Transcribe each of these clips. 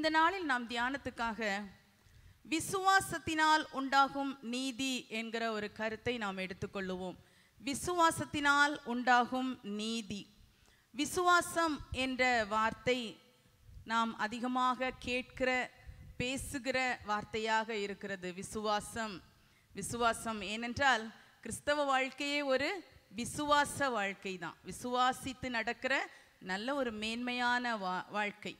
இந்த நாளில் நாம் தியானத்துக்காக விசுவாசத்தினால் உண்டாகும் நீதி என்கிற ஒரு கருத்தை நாம் எடுத்துக்கொள்ளுவோம் விசுவாசத்தினால் உண்டாகும் நீதி விசுவாசம் என்ற வார்த்தை நாம் அதிகமாக கேட்கிற பேசுகிற வார்த்தையாக இருக்கிறது விசுவாசம் விசுவாசம் ஏனென்றால் கிறிஸ்தவ வாழ்க்கையே ஒரு விசுவாச வாழ்க்கை தான் விசுவாசித்து நடக்கிற நல்ல ஒரு மேன்மையான வா வாழ்க்கை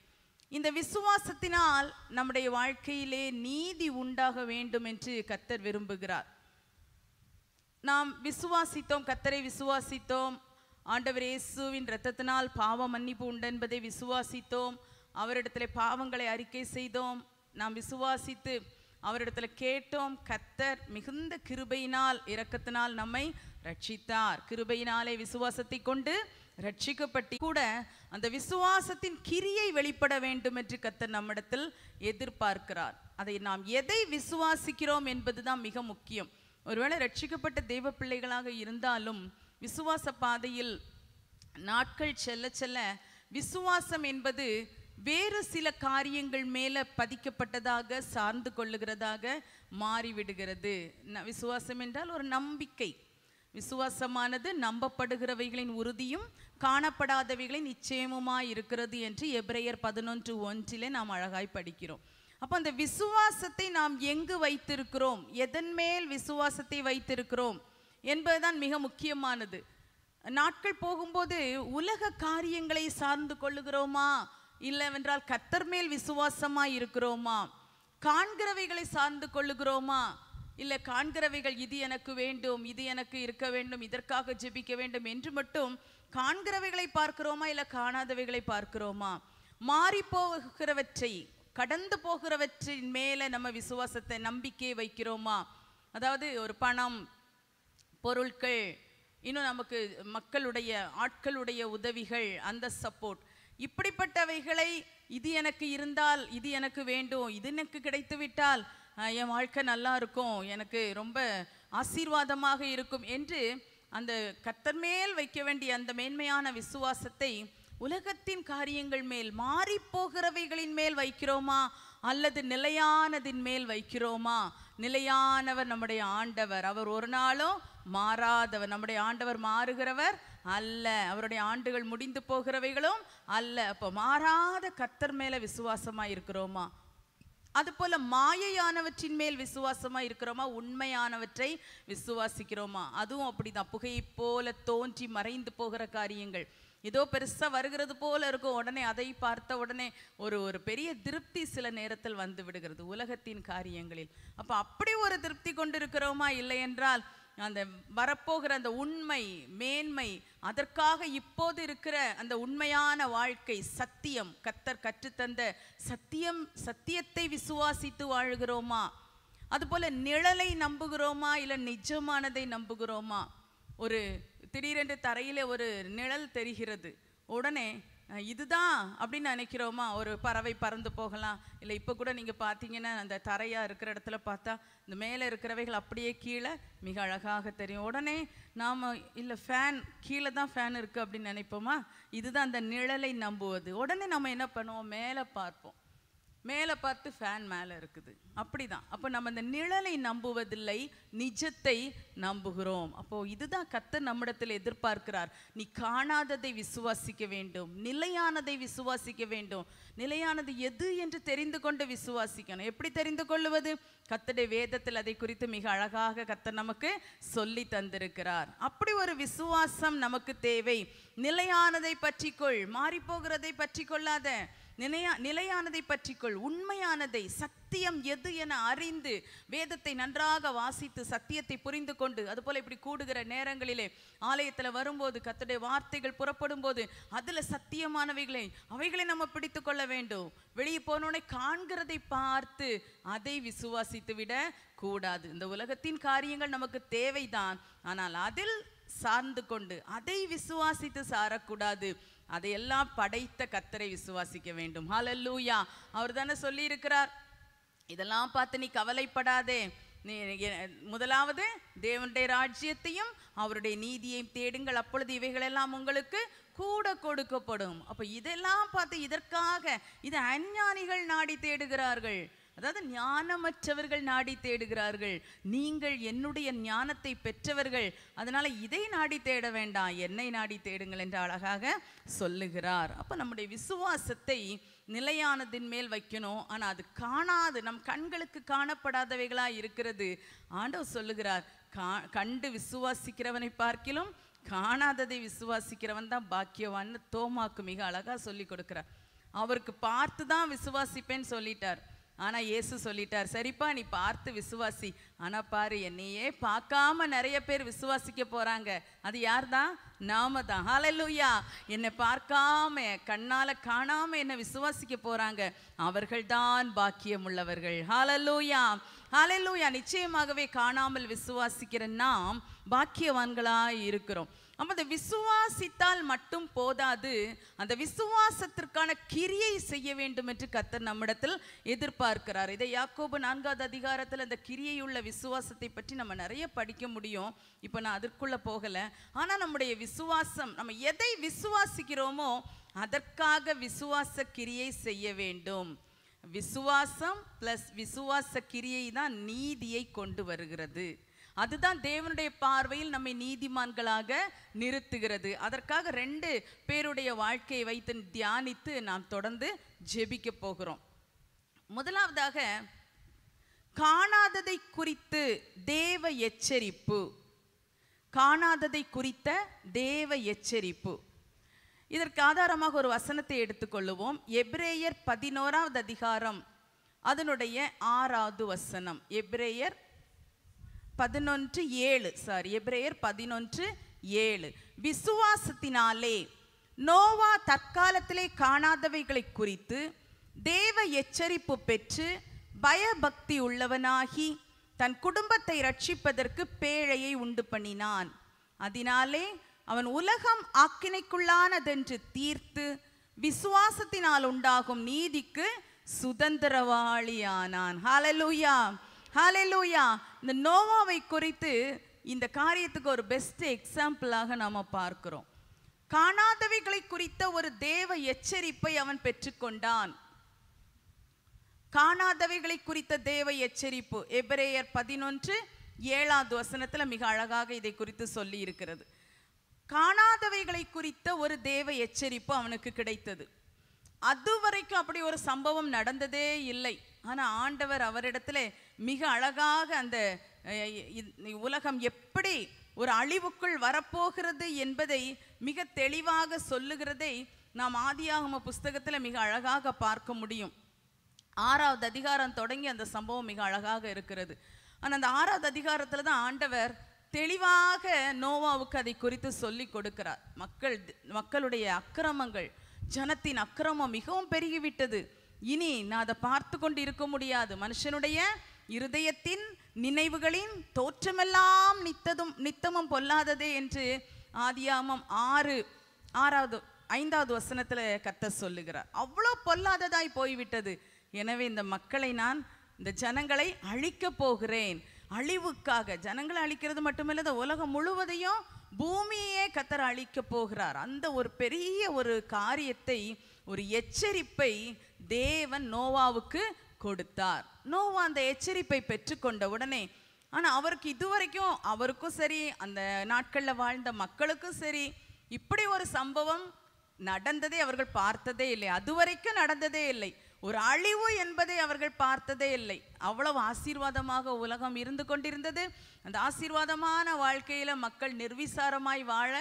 இந்த விசுவாசத்தினால் நம்முடைய வாழ்க்கையிலே நீதி உண்டாக வேண்டும் என்று கத்தர் விரும்புகிறார் நாம் விசுவாசித்தோம் கத்தரை விசுவாசித்தோம் ஆண்டவர் இயேசுவின் இரத்தத்தினால் பாவ மன்னிப்பு உண்டு என்பதை விசுவாசித்தோம் அவரிடத்துல பாவங்களை அறிக்கை செய்தோம் நாம் விசுவாசித்து அவரிடத்துல கேட்டோம் கத்தர் மிகுந்த கிருபையினால் இரக்கத்தினால் நம்மை ரட்சித்தார் கிருபையினாலே விசுவாசத்தை கொண்டு ரட்சிக்கப்பட்டு கூட அந்த விசுவாசத்தின் கிரியை வெளிப்பட வேண்டும் என்று கத்தர் நம்மிடத்தில் எதிர்பார்க்கிறார் அதை நாம் எதை விசுவாசிக்கிறோம் என்பதுதான் மிக முக்கியம் ஒருவேளை ரட்சிக்கப்பட்ட தெய்வ பிள்ளைகளாக இருந்தாலும் விசுவாச பாதையில் நாட்கள் செல்ல செல்ல விசுவாசம் என்பது வேறு சில காரியங்கள் மேலே பதிக்கப்பட்டதாக சார்ந்து கொள்ளுகிறதாக மாறிவிடுகிறது விசுவாசம் என்றால் ஒரு நம்பிக்கை விசுவாசமானது நம்பப்படுகிறவைகளின் உறுதியும் காணப்படாதவைகளின் நிச்சயமுமாய் இருக்கிறது என்று எப்ரையர் பதினொன்று ஒன்றிலே நாம் அழகாய் படிக்கிறோம் அப்போ அந்த விசுவாசத்தை நாம் எங்கு வைத்திருக்கிறோம் எதன் மேல் விசுவாசத்தை வைத்திருக்கிறோம் என்பதுதான் மிக முக்கியமானது நாட்கள் போகும்போது உலக காரியங்களை சார்ந்து கொள்ளுகிறோமா இல்லவென்றால் கத்தர் மேல் விசுவாசமாக இருக்கிறோமா காண்கிறவைகளை சார்ந்து கொள்ளுகிறோமா இல்லை காண்கிறவைகள் இது எனக்கு வேண்டும் இது எனக்கு இருக்க வேண்டும் இதற்காக ஜெபிக்க வேண்டும் என்று மட்டும் காண்கிறவைகளை பார்க்கிறோமா இல்லை காணாதவைகளை பார்க்கிறோமா மாறி போகிறவற்றை கடந்து போகிறவற்றின் மேலே நம்ம விசுவாசத்தை நம்பிக்கையை வைக்கிறோமா அதாவது ஒரு பணம் பொருட்கள் இன்னும் நமக்கு மக்களுடைய ஆட்களுடைய உதவிகள் அந்த சப்போர்ட் இப்படிப்பட்டவைகளை இது எனக்கு இருந்தால் இது எனக்கு வேண்டும் இது எனக்கு கிடைத்துவிட்டால் என் வாழ்க்கை நல்லா இருக்கும் எனக்கு ரொம்ப ஆசீர்வாதமாக இருக்கும் என்று அந்த கத்தர் மேல் வைக்க வேண்டிய அந்த மேன்மையான விசுவாசத்தை உலகத்தின் காரியங்கள் மேல் மாறி போகிறவைகளின் மேல் வைக்கிறோமா அல்லது நிலையானதின் மேல் வைக்கிறோமா நிலையானவர் நம்முடைய ஆண்டவர் அவர் ஒரு நாளும் மாறாதவர் நம்முடைய ஆண்டவர் மாறுகிறவர் அல்ல அவருடைய ஆண்டுகள் முடிந்து போகிறவைகளும் அல்ல அப்போ மாறாத கத்தர் மேலே விசுவாசமாக இருக்கிறோமா அதுபோல மாயையானவற்றின் மேல் விசுவாசமா இருக்கிறோமா உண்மையானவற்றை விசுவாசிக்கிறோமா அதுவும் அப்படிதான் புகையை போல தோன்றி மறைந்து போகிற காரியங்கள் ஏதோ பெருசா வருகிறது போல இருக்கும் உடனே அதை பார்த்த உடனே ஒரு ஒரு பெரிய திருப்தி சில நேரத்தில் வந்து விடுகிறது உலகத்தின் காரியங்களில் அப்ப அப்படி ஒரு திருப்தி கொண்டிருக்கிறோமா இல்லை என்றால் அந்த வரப்போகிற அந்த உண்மை மேன்மை அதற்காக இப்போது இருக்கிற அந்த உண்மையான வாழ்க்கை சத்தியம் கத்தர் கற்றுத்தந்த சத்தியம் சத்தியத்தை விசுவாசித்து வாழுகிறோமா அதுபோல் நிழலை நம்புகிறோமா இல்லை நிஜமானதை நம்புகிறோமா ஒரு திடீரென்று தரையில் ஒரு நிழல் தெரிகிறது உடனே இதுதான் அப்படின்னு நினைக்கிறோமா ஒரு பறவை பறந்து போகலாம் இல்லை இப்போ கூட நீங்கள் பார்த்தீங்கன்னா அந்த தரையாக இருக்கிற இடத்துல பார்த்தா இந்த மேலே இருக்கிறவைகள் அப்படியே கீழே மிக அழகாக தெரியும் உடனே நாம் இல்லை ஃபேன் கீழே தான் ஃபேன் இருக்குது அப்படின்னு நினைப்போமா இதுதான் அந்த நிழலை நம்புவது உடனே நம்ம என்ன பண்ணுவோம் மேலே பார்ப்போம் மேலே பார்த்து ஃபேன் மேலே இருக்குது அப்படிதான் அப்போ நம்ம இந்த நிழலை நம்புவதில்லை நிஜத்தை நம்புகிறோம் அப்போ இதுதான் கத்த நம்மிடத்தில் எதிர்பார்க்கிறார் நீ காணாததை விசுவாசிக்க வேண்டும் நிலையானதை விசுவாசிக்க வேண்டும் நிலையானது எது என்று தெரிந்து கொண்டு விசுவாசிக்கணும் எப்படி தெரிந்து கொள்ளுவது கத்தடைய வேதத்தில் அதை குறித்து மிக அழகாக கத்த நமக்கு சொல்லி தந்திருக்கிறார் அப்படி ஒரு விசுவாசம் நமக்கு தேவை நிலையானதை பற்றிக்கொள் மாறிப்போகிறதை பற்றி கொள்ளாத நிலையா நிலையானதை பற்றிக்கொள் உண்மையானதை சத்தியம் எது என அறிந்து வேதத்தை நன்றாக வாசித்து சத்தியத்தை புரிந்து கொண்டு அதுபோல் இப்படி கூடுகிற நேரங்களிலே ஆலயத்தில் வரும்போது கத்துடைய வார்த்தைகள் புறப்படும் போது அதில் சத்தியமானவைகளை அவைகளை நம்ம பிடித்து கொள்ள வேண்டும் வெளியே போனோடனே காண்கிறதை பார்த்து அதை விசுவாசித்து விட கூடாது இந்த உலகத்தின் காரியங்கள் நமக்கு தேவைதான் ஆனால் அதில் சார்ந்து கொண்டு அதை விசுவாசித்து சாரக்கூடாது அதையெல்லாம் படைத்த கத்தரை விசுவாசிக்க வேண்டும் லூயா அவர் தானே சொல்லியிருக்கிறார் இதெல்லாம் பார்த்து நீ கவலைப்படாதே நீ முதலாவது தேவனுடைய ராஜ்யத்தையும் அவருடைய நீதியையும் தேடுங்கள் அப்பொழுது இவைகளெல்லாம் உங்களுக்கு கூட கொடுக்கப்படும் அப்போ இதெல்லாம் பார்த்து இதற்காக இது அஞ்ஞானிகள் நாடி தேடுகிறார்கள் அதாவது ஞானமற்றவர்கள் நாடி தேடுகிறார்கள் நீங்கள் என்னுடைய ஞானத்தை பெற்றவர்கள் அதனால் இதை நாடி தேட வேண்டாம் என்னை நாடி தேடுங்கள் என்று அழகாக சொல்லுகிறார் அப்போ நம்முடைய விசுவாசத்தை நிலையானதின் மேல் வைக்கணும் ஆனால் அது காணாது நம் கண்களுக்கு காணப்படாதவைகளாக இருக்கிறது ஆண்டவர் சொல்லுகிறார் கா கண்டு விசுவாசிக்கிறவனை பார்க்கிலும் காணாததை விசுவாசிக்கிறவன் தான் பாக்கியவான்னு தோமாக்கு மிக அழகாக சொல்லி கொடுக்கிறார் அவருக்கு பார்த்து தான் விசுவாசிப்பேன்னு சொல்லிட்டார் ஆனால் இயேசு சொல்லிட்டார் சரிப்பா நீ பார்த்து விசுவாசி ஆனால் பாரு என்னையே பார்க்காம நிறைய பேர் விசுவாசிக்க போகிறாங்க அது யார் தான் நாம தான் ஹாலல்லூயா என்னை பார்க்காம கண்ணால் காணாமல் என்னை விசுவாசிக்க போகிறாங்க அவர்கள்தான் பாக்கியம் உள்ளவர்கள் ஹாலல்லூயா ஹாலல்லூயா நிச்சயமாகவே காணாமல் விசுவாசிக்கிற நாம் பாக்கியவான்களாக இருக்கிறோம் அப்போ அந்த விசுவாசித்தால் மட்டும் போதாது அந்த விசுவாசத்திற்கான கிரியை செய்ய வேண்டும் என்று கத்தர் நம்மிடத்தில் எதிர்பார்க்கிறார் இதை யாக்கோபு நான்காவது அதிகாரத்தில் அந்த கிரியையுள்ள விசுவாசத்தை பற்றி நம்ம நிறைய படிக்க முடியும் இப்போ நான் அதற்குள்ளே போகலை ஆனால் நம்முடைய விசுவாசம் நம்ம எதை விசுவாசிக்கிறோமோ அதற்காக விசுவாச கிரியை செய்ய வேண்டும் விசுவாசம் ப்ளஸ் விசுவாச கிரியை தான் நீதியை கொண்டு வருகிறது அதுதான் தேவனுடைய பார்வையில் நம்மை நீதிமான்களாக நிறுத்துகிறது அதற்காக ரெண்டு பேருடைய வாழ்க்கையை வைத்து தியானித்து நாம் தொடர்ந்து ஜெபிக்க போகிறோம் முதலாவதாக காணாததை குறித்து தேவ எச்சரிப்பு காணாததை குறித்த தேவ எச்சரிப்பு இதற்கு ஆதாரமாக ஒரு வசனத்தை எடுத்துக்கொள்ளுவோம் எப்ரேயர் பதினோராவது அதிகாரம் அதனுடைய ஆறாவது வசனம் எப்ரேயர் பதினொன்று ஏழு சாரி எப்ரேயர் பதினொன்று ஏழு விசுவாசத்தினாலே நோவா தற்காலத்திலே காணாதவைகளை குறித்து தேவ எச்சரிப்பு பெற்று பயபக்தி உள்ளவனாகி தன் குடும்பத்தை ரட்சிப்பதற்கு பேழையை உண்டு பண்ணினான் அதனாலே அவன் உலகம் ஆக்கினைக்குள்ளானதென்று தீர்த்து விசுவாசத்தினால் உண்டாகும் நீதிக்கு சுதந்திரவாளியானான் ஹலலூயா ஹலலூயா இந்த நோவாவை குறித்து இந்த காரியத்துக்கு ஒரு பெஸ்ட் எக்ஸாம்பிளாக நாம் பார்க்கிறோம் காணாதவைகளை குறித்த ஒரு தேவ எச்சரிப்பை அவன் பெற்றுக்கொண்டான் காணாதவைகளை குறித்த தேவ எச்சரிப்பு எபிரேயர் பதினொன்று ஏழாவது வசனத்தில் மிக அழகாக இதை குறித்து சொல்லி இருக்கிறது காணாதவைகளை குறித்த ஒரு தேவ எச்சரிப்பு அவனுக்கு கிடைத்தது அதுவரைக்கும் அப்படி ஒரு சம்பவம் நடந்ததே இல்லை ஆனால் ஆண்டவர் அவரிடத்துல மிக அழகாக அந்த உலகம் எப்படி ஒரு அழிவுக்குள் வரப்போகிறது என்பதை மிக தெளிவாக சொல்லுகிறதை நாம் ஆதியாகம புஸ்தகத்தில் மிக அழகாக பார்க்க முடியும் ஆறாவது அதிகாரம் தொடங்கி அந்த சம்பவம் மிக அழகாக இருக்கிறது ஆனால் அந்த ஆறாவது அதிகாரத்தில் தான் ஆண்டவர் தெளிவாக நோவாவுக்கு அதை குறித்து சொல்லி கொடுக்கிறார் மக்கள் மக்களுடைய அக்கிரமங்கள் ஜனத்தின் அக்கிரமம் மிகவும் பெருகிவிட்டது இனி நான் அதை பார்த்து கொண்டு இருக்க முடியாது மனுஷனுடைய இருதயத்தின் நினைவுகளின் தோற்றமெல்லாம் நித்ததும் நித்தமும் பொல்லாததே என்று ஆதியாமம் ஆறு ஆறாவது ஐந்தாவது வசனத்தில் கத்த சொல்லுகிறார் அவ்வளோ பொல்லாததாய் போய்விட்டது எனவே இந்த மக்களை நான் இந்த ஜனங்களை அழிக்க போகிறேன் அழிவுக்காக ஜனங்களை அழிக்கிறது மட்டுமல்ல இந்த உலகம் முழுவதையும் பூமியே கத்தர் அழிக்கப் போகிறார் அந்த ஒரு பெரிய ஒரு காரியத்தை ஒரு எச்சரிப்பை தேவன் நோவாவுக்கு கொடுத்தார் நோவா அந்த எச்சரிப்பை பெற்றுக்கொண்ட உடனே ஆனால் அவருக்கு இதுவரைக்கும் அவருக்கும் சரி அந்த நாட்களில் வாழ்ந்த மக்களுக்கும் சரி இப்படி ஒரு சம்பவம் நடந்ததே அவர்கள் பார்த்ததே இல்லை அதுவரைக்கும் நடந்ததே இல்லை ஒரு அழிவு என்பதை அவர்கள் பார்த்ததே இல்லை அவ்வளவு ஆசீர்வாதமாக உலகம் இருந்து கொண்டிருந்தது அந்த ஆசீர்வாதமான வாழ்க்கையில் மக்கள் நிர்விசாரமாய் வாழ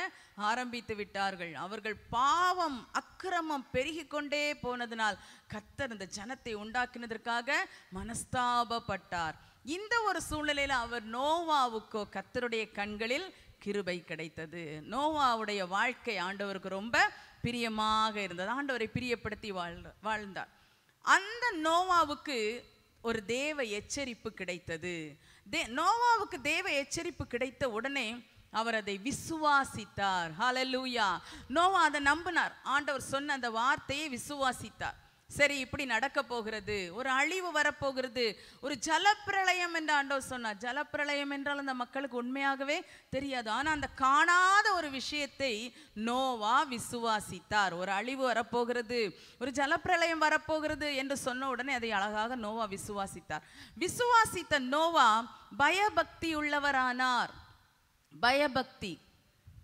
ஆரம்பித்து விட்டார்கள் அவர்கள் பாவம் அக்கிரமம் பெருகி கொண்டே போனதினால் கத்தர் அந்த ஜனத்தை உண்டாக்கினதற்காக மனஸ்தாபப்பட்டார் இந்த ஒரு சூழ்நிலையில் அவர் நோவாவுக்கோ கத்தருடைய கண்களில் கிருபை கிடைத்தது நோவாவுடைய வாழ்க்கை ஆண்டவருக்கு ரொம்ப பிரியமாக இருந்தது ஆண்டவரை பிரியப்படுத்தி வாழ் வாழ்ந்தார் அந்த நோவாவுக்கு ஒரு தேவ எச்சரிப்பு கிடைத்தது தே நோவாவுக்கு தேவ எச்சரிப்பு கிடைத்த உடனே அவர் அதை விசுவாசித்தார் ஹலலூயா நோவா அதை நம்பினார் ஆண்டவர் சொன்ன அந்த வார்த்தையை விசுவாசித்தார் சரி இப்படி நடக்க போகிறது ஒரு அழிவு வரப்போகிறது ஒரு ஜலப்பிரளயம் என்று ஆண்டவர் சொன்னார் ஜலப்பிரளயம் என்றால் அந்த மக்களுக்கு உண்மையாகவே தெரியாது ஆனால் அந்த காணாத ஒரு விஷயத்தை நோவா விசுவாசித்தார் ஒரு அழிவு வரப்போகிறது ஒரு ஜலப்பிரளயம் வரப்போகிறது என்று சொன்ன உடனே அதை அழகாக நோவா விசுவாசித்தார் விசுவாசித்த நோவா பயபக்தி உள்ளவரானார் பயபக்தி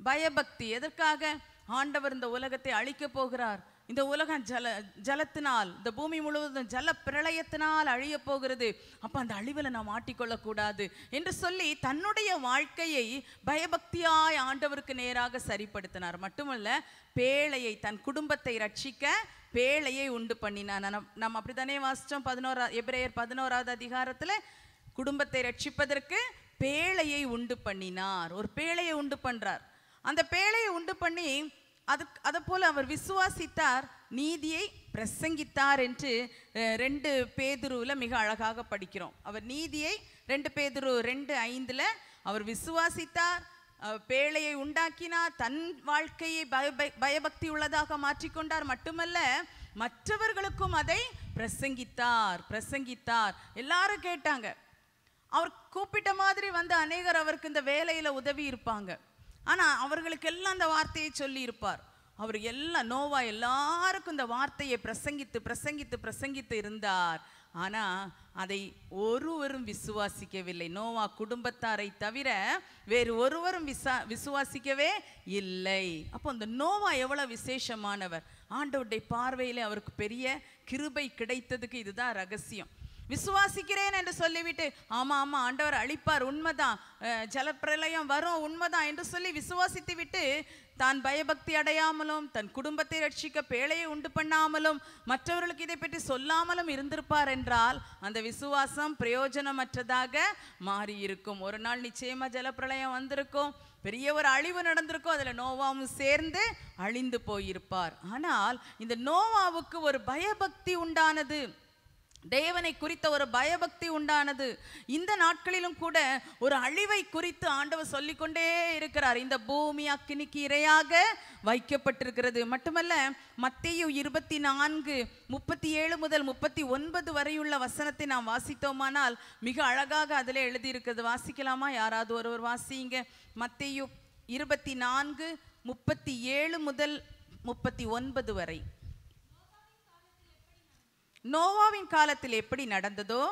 பயபக்தி எதற்காக ஆண்டவர் இந்த உலகத்தை அழிக்கப் போகிறார் இந்த உலகம் ஜல ஜலத்தினால் இந்த பூமி முழுவதும் ஜல பிரளயத்தினால் அழிய போகிறது அப்போ அந்த அழிவில் நாம் ஆட்டிக்கொள்ளக்கூடாது என்று சொல்லி தன்னுடைய வாழ்க்கையை பயபக்தியாய் ஆண்டவருக்கு நேராக சரிப்படுத்தினார் மட்டுமல்ல பேழையை தன் குடும்பத்தை ரட்சிக்க பேழையை உண்டு பண்ணினார் நம் நம்ம அப்படித்தானே வாசித்தோம் பதினோரா எப்ரேயர் பதினோராவது அதிகாரத்தில் குடும்பத்தை ரட்சிப்பதற்கு பேழையை உண்டு பண்ணினார் ஒரு பேழையை உண்டு பண்ணுறார் அந்த பேழையை உண்டு பண்ணி அதுக்கு அதை போல அவர் விசுவாசித்தார் நீதியை பிரசங்கித்தார் என்று ரெண்டு பேதுருவில் மிக அழகாக படிக்கிறோம் அவர் நீதியை ரெண்டு பேதுரு ரெண்டு ஐந்தில் அவர் விசுவாசித்தார் பேழையை உண்டாக்கினார் தன் வாழ்க்கையை பய பயபக்தி உள்ளதாக மாற்றிக்கொண்டார் மட்டுமல்ல மற்றவர்களுக்கும் அதை பிரசங்கித்தார் பிரசங்கித்தார் எல்லாரும் கேட்டாங்க அவர் கூப்பிட்ட மாதிரி வந்து அநேகர் அவருக்கு இந்த வேலையில் உதவி இருப்பாங்க ஆனால் அவர்களுக்கெல்லாம் அந்த வார்த்தையை சொல்லியிருப்பார் அவர் எல்லா நோவா எல்லாருக்கும் இந்த வார்த்தையை பிரசங்கித்து பிரசங்கித்து பிரசங்கித்து இருந்தார் ஆனால் அதை ஒருவரும் விசுவாசிக்கவில்லை நோவா குடும்பத்தாரை தவிர வேறு ஒருவரும் விசா விசுவாசிக்கவே இல்லை அப்போ அந்த நோவா எவ்வளோ விசேஷமானவர் ஆண்டவுடைய பார்வையில் அவருக்கு பெரிய கிருபை கிடைத்ததுக்கு இதுதான் ரகசியம் விசுவாசிக்கிறேன் என்று சொல்லிவிட்டு ஆமாம் ஆமாம் ஆண்டவர் அழிப்பார் உண்மைதான் ஜலப்பிரளயம் வரும் உண்மைதான் என்று சொல்லி விசுவாசித்து விட்டு தான் பயபக்தி அடையாமலும் தன் குடும்பத்தை ரட்சிக்க பேழையை உண்டு பண்ணாமலும் மற்றவர்களுக்கு இதை பற்றி சொல்லாமலும் இருந்திருப்பார் என்றால் அந்த விசுவாசம் பிரயோஜனமற்றதாக மாறியிருக்கும் ஒரு நாள் நிச்சயமாக ஜலப்பிரளயம் வந்திருக்கும் பெரிய ஒரு அழிவு நடந்திருக்கும் அதில் நோவாவும் சேர்ந்து அழிந்து போயிருப்பார் ஆனால் இந்த நோவாவுக்கு ஒரு பயபக்தி உண்டானது தேவனை குறித்த ஒரு பயபக்தி உண்டானது இந்த நாட்களிலும் கூட ஒரு அழிவை குறித்து ஆண்டவர் சொல்லிக்கொண்டே இருக்கிறார் இந்த பூமி அக்கினிக்கு இரையாக வைக்கப்பட்டிருக்கிறது மட்டுமல்ல மத்திய இருபத்தி நான்கு முப்பத்தி ஏழு முதல் முப்பத்தி ஒன்பது வரையுள்ள வசனத்தை நாம் வாசித்தோமானால் மிக அழகாக அதிலே எழுதியிருக்கிறது வாசிக்கலாமா யாராவது ஒருவர் வாசிங்க மத்திய இருபத்தி நான்கு முப்பத்தி ஏழு முதல் முப்பத்தி ஒன்பது வரை நோவாவின் காலத்தில் எப்படி நடந்ததோ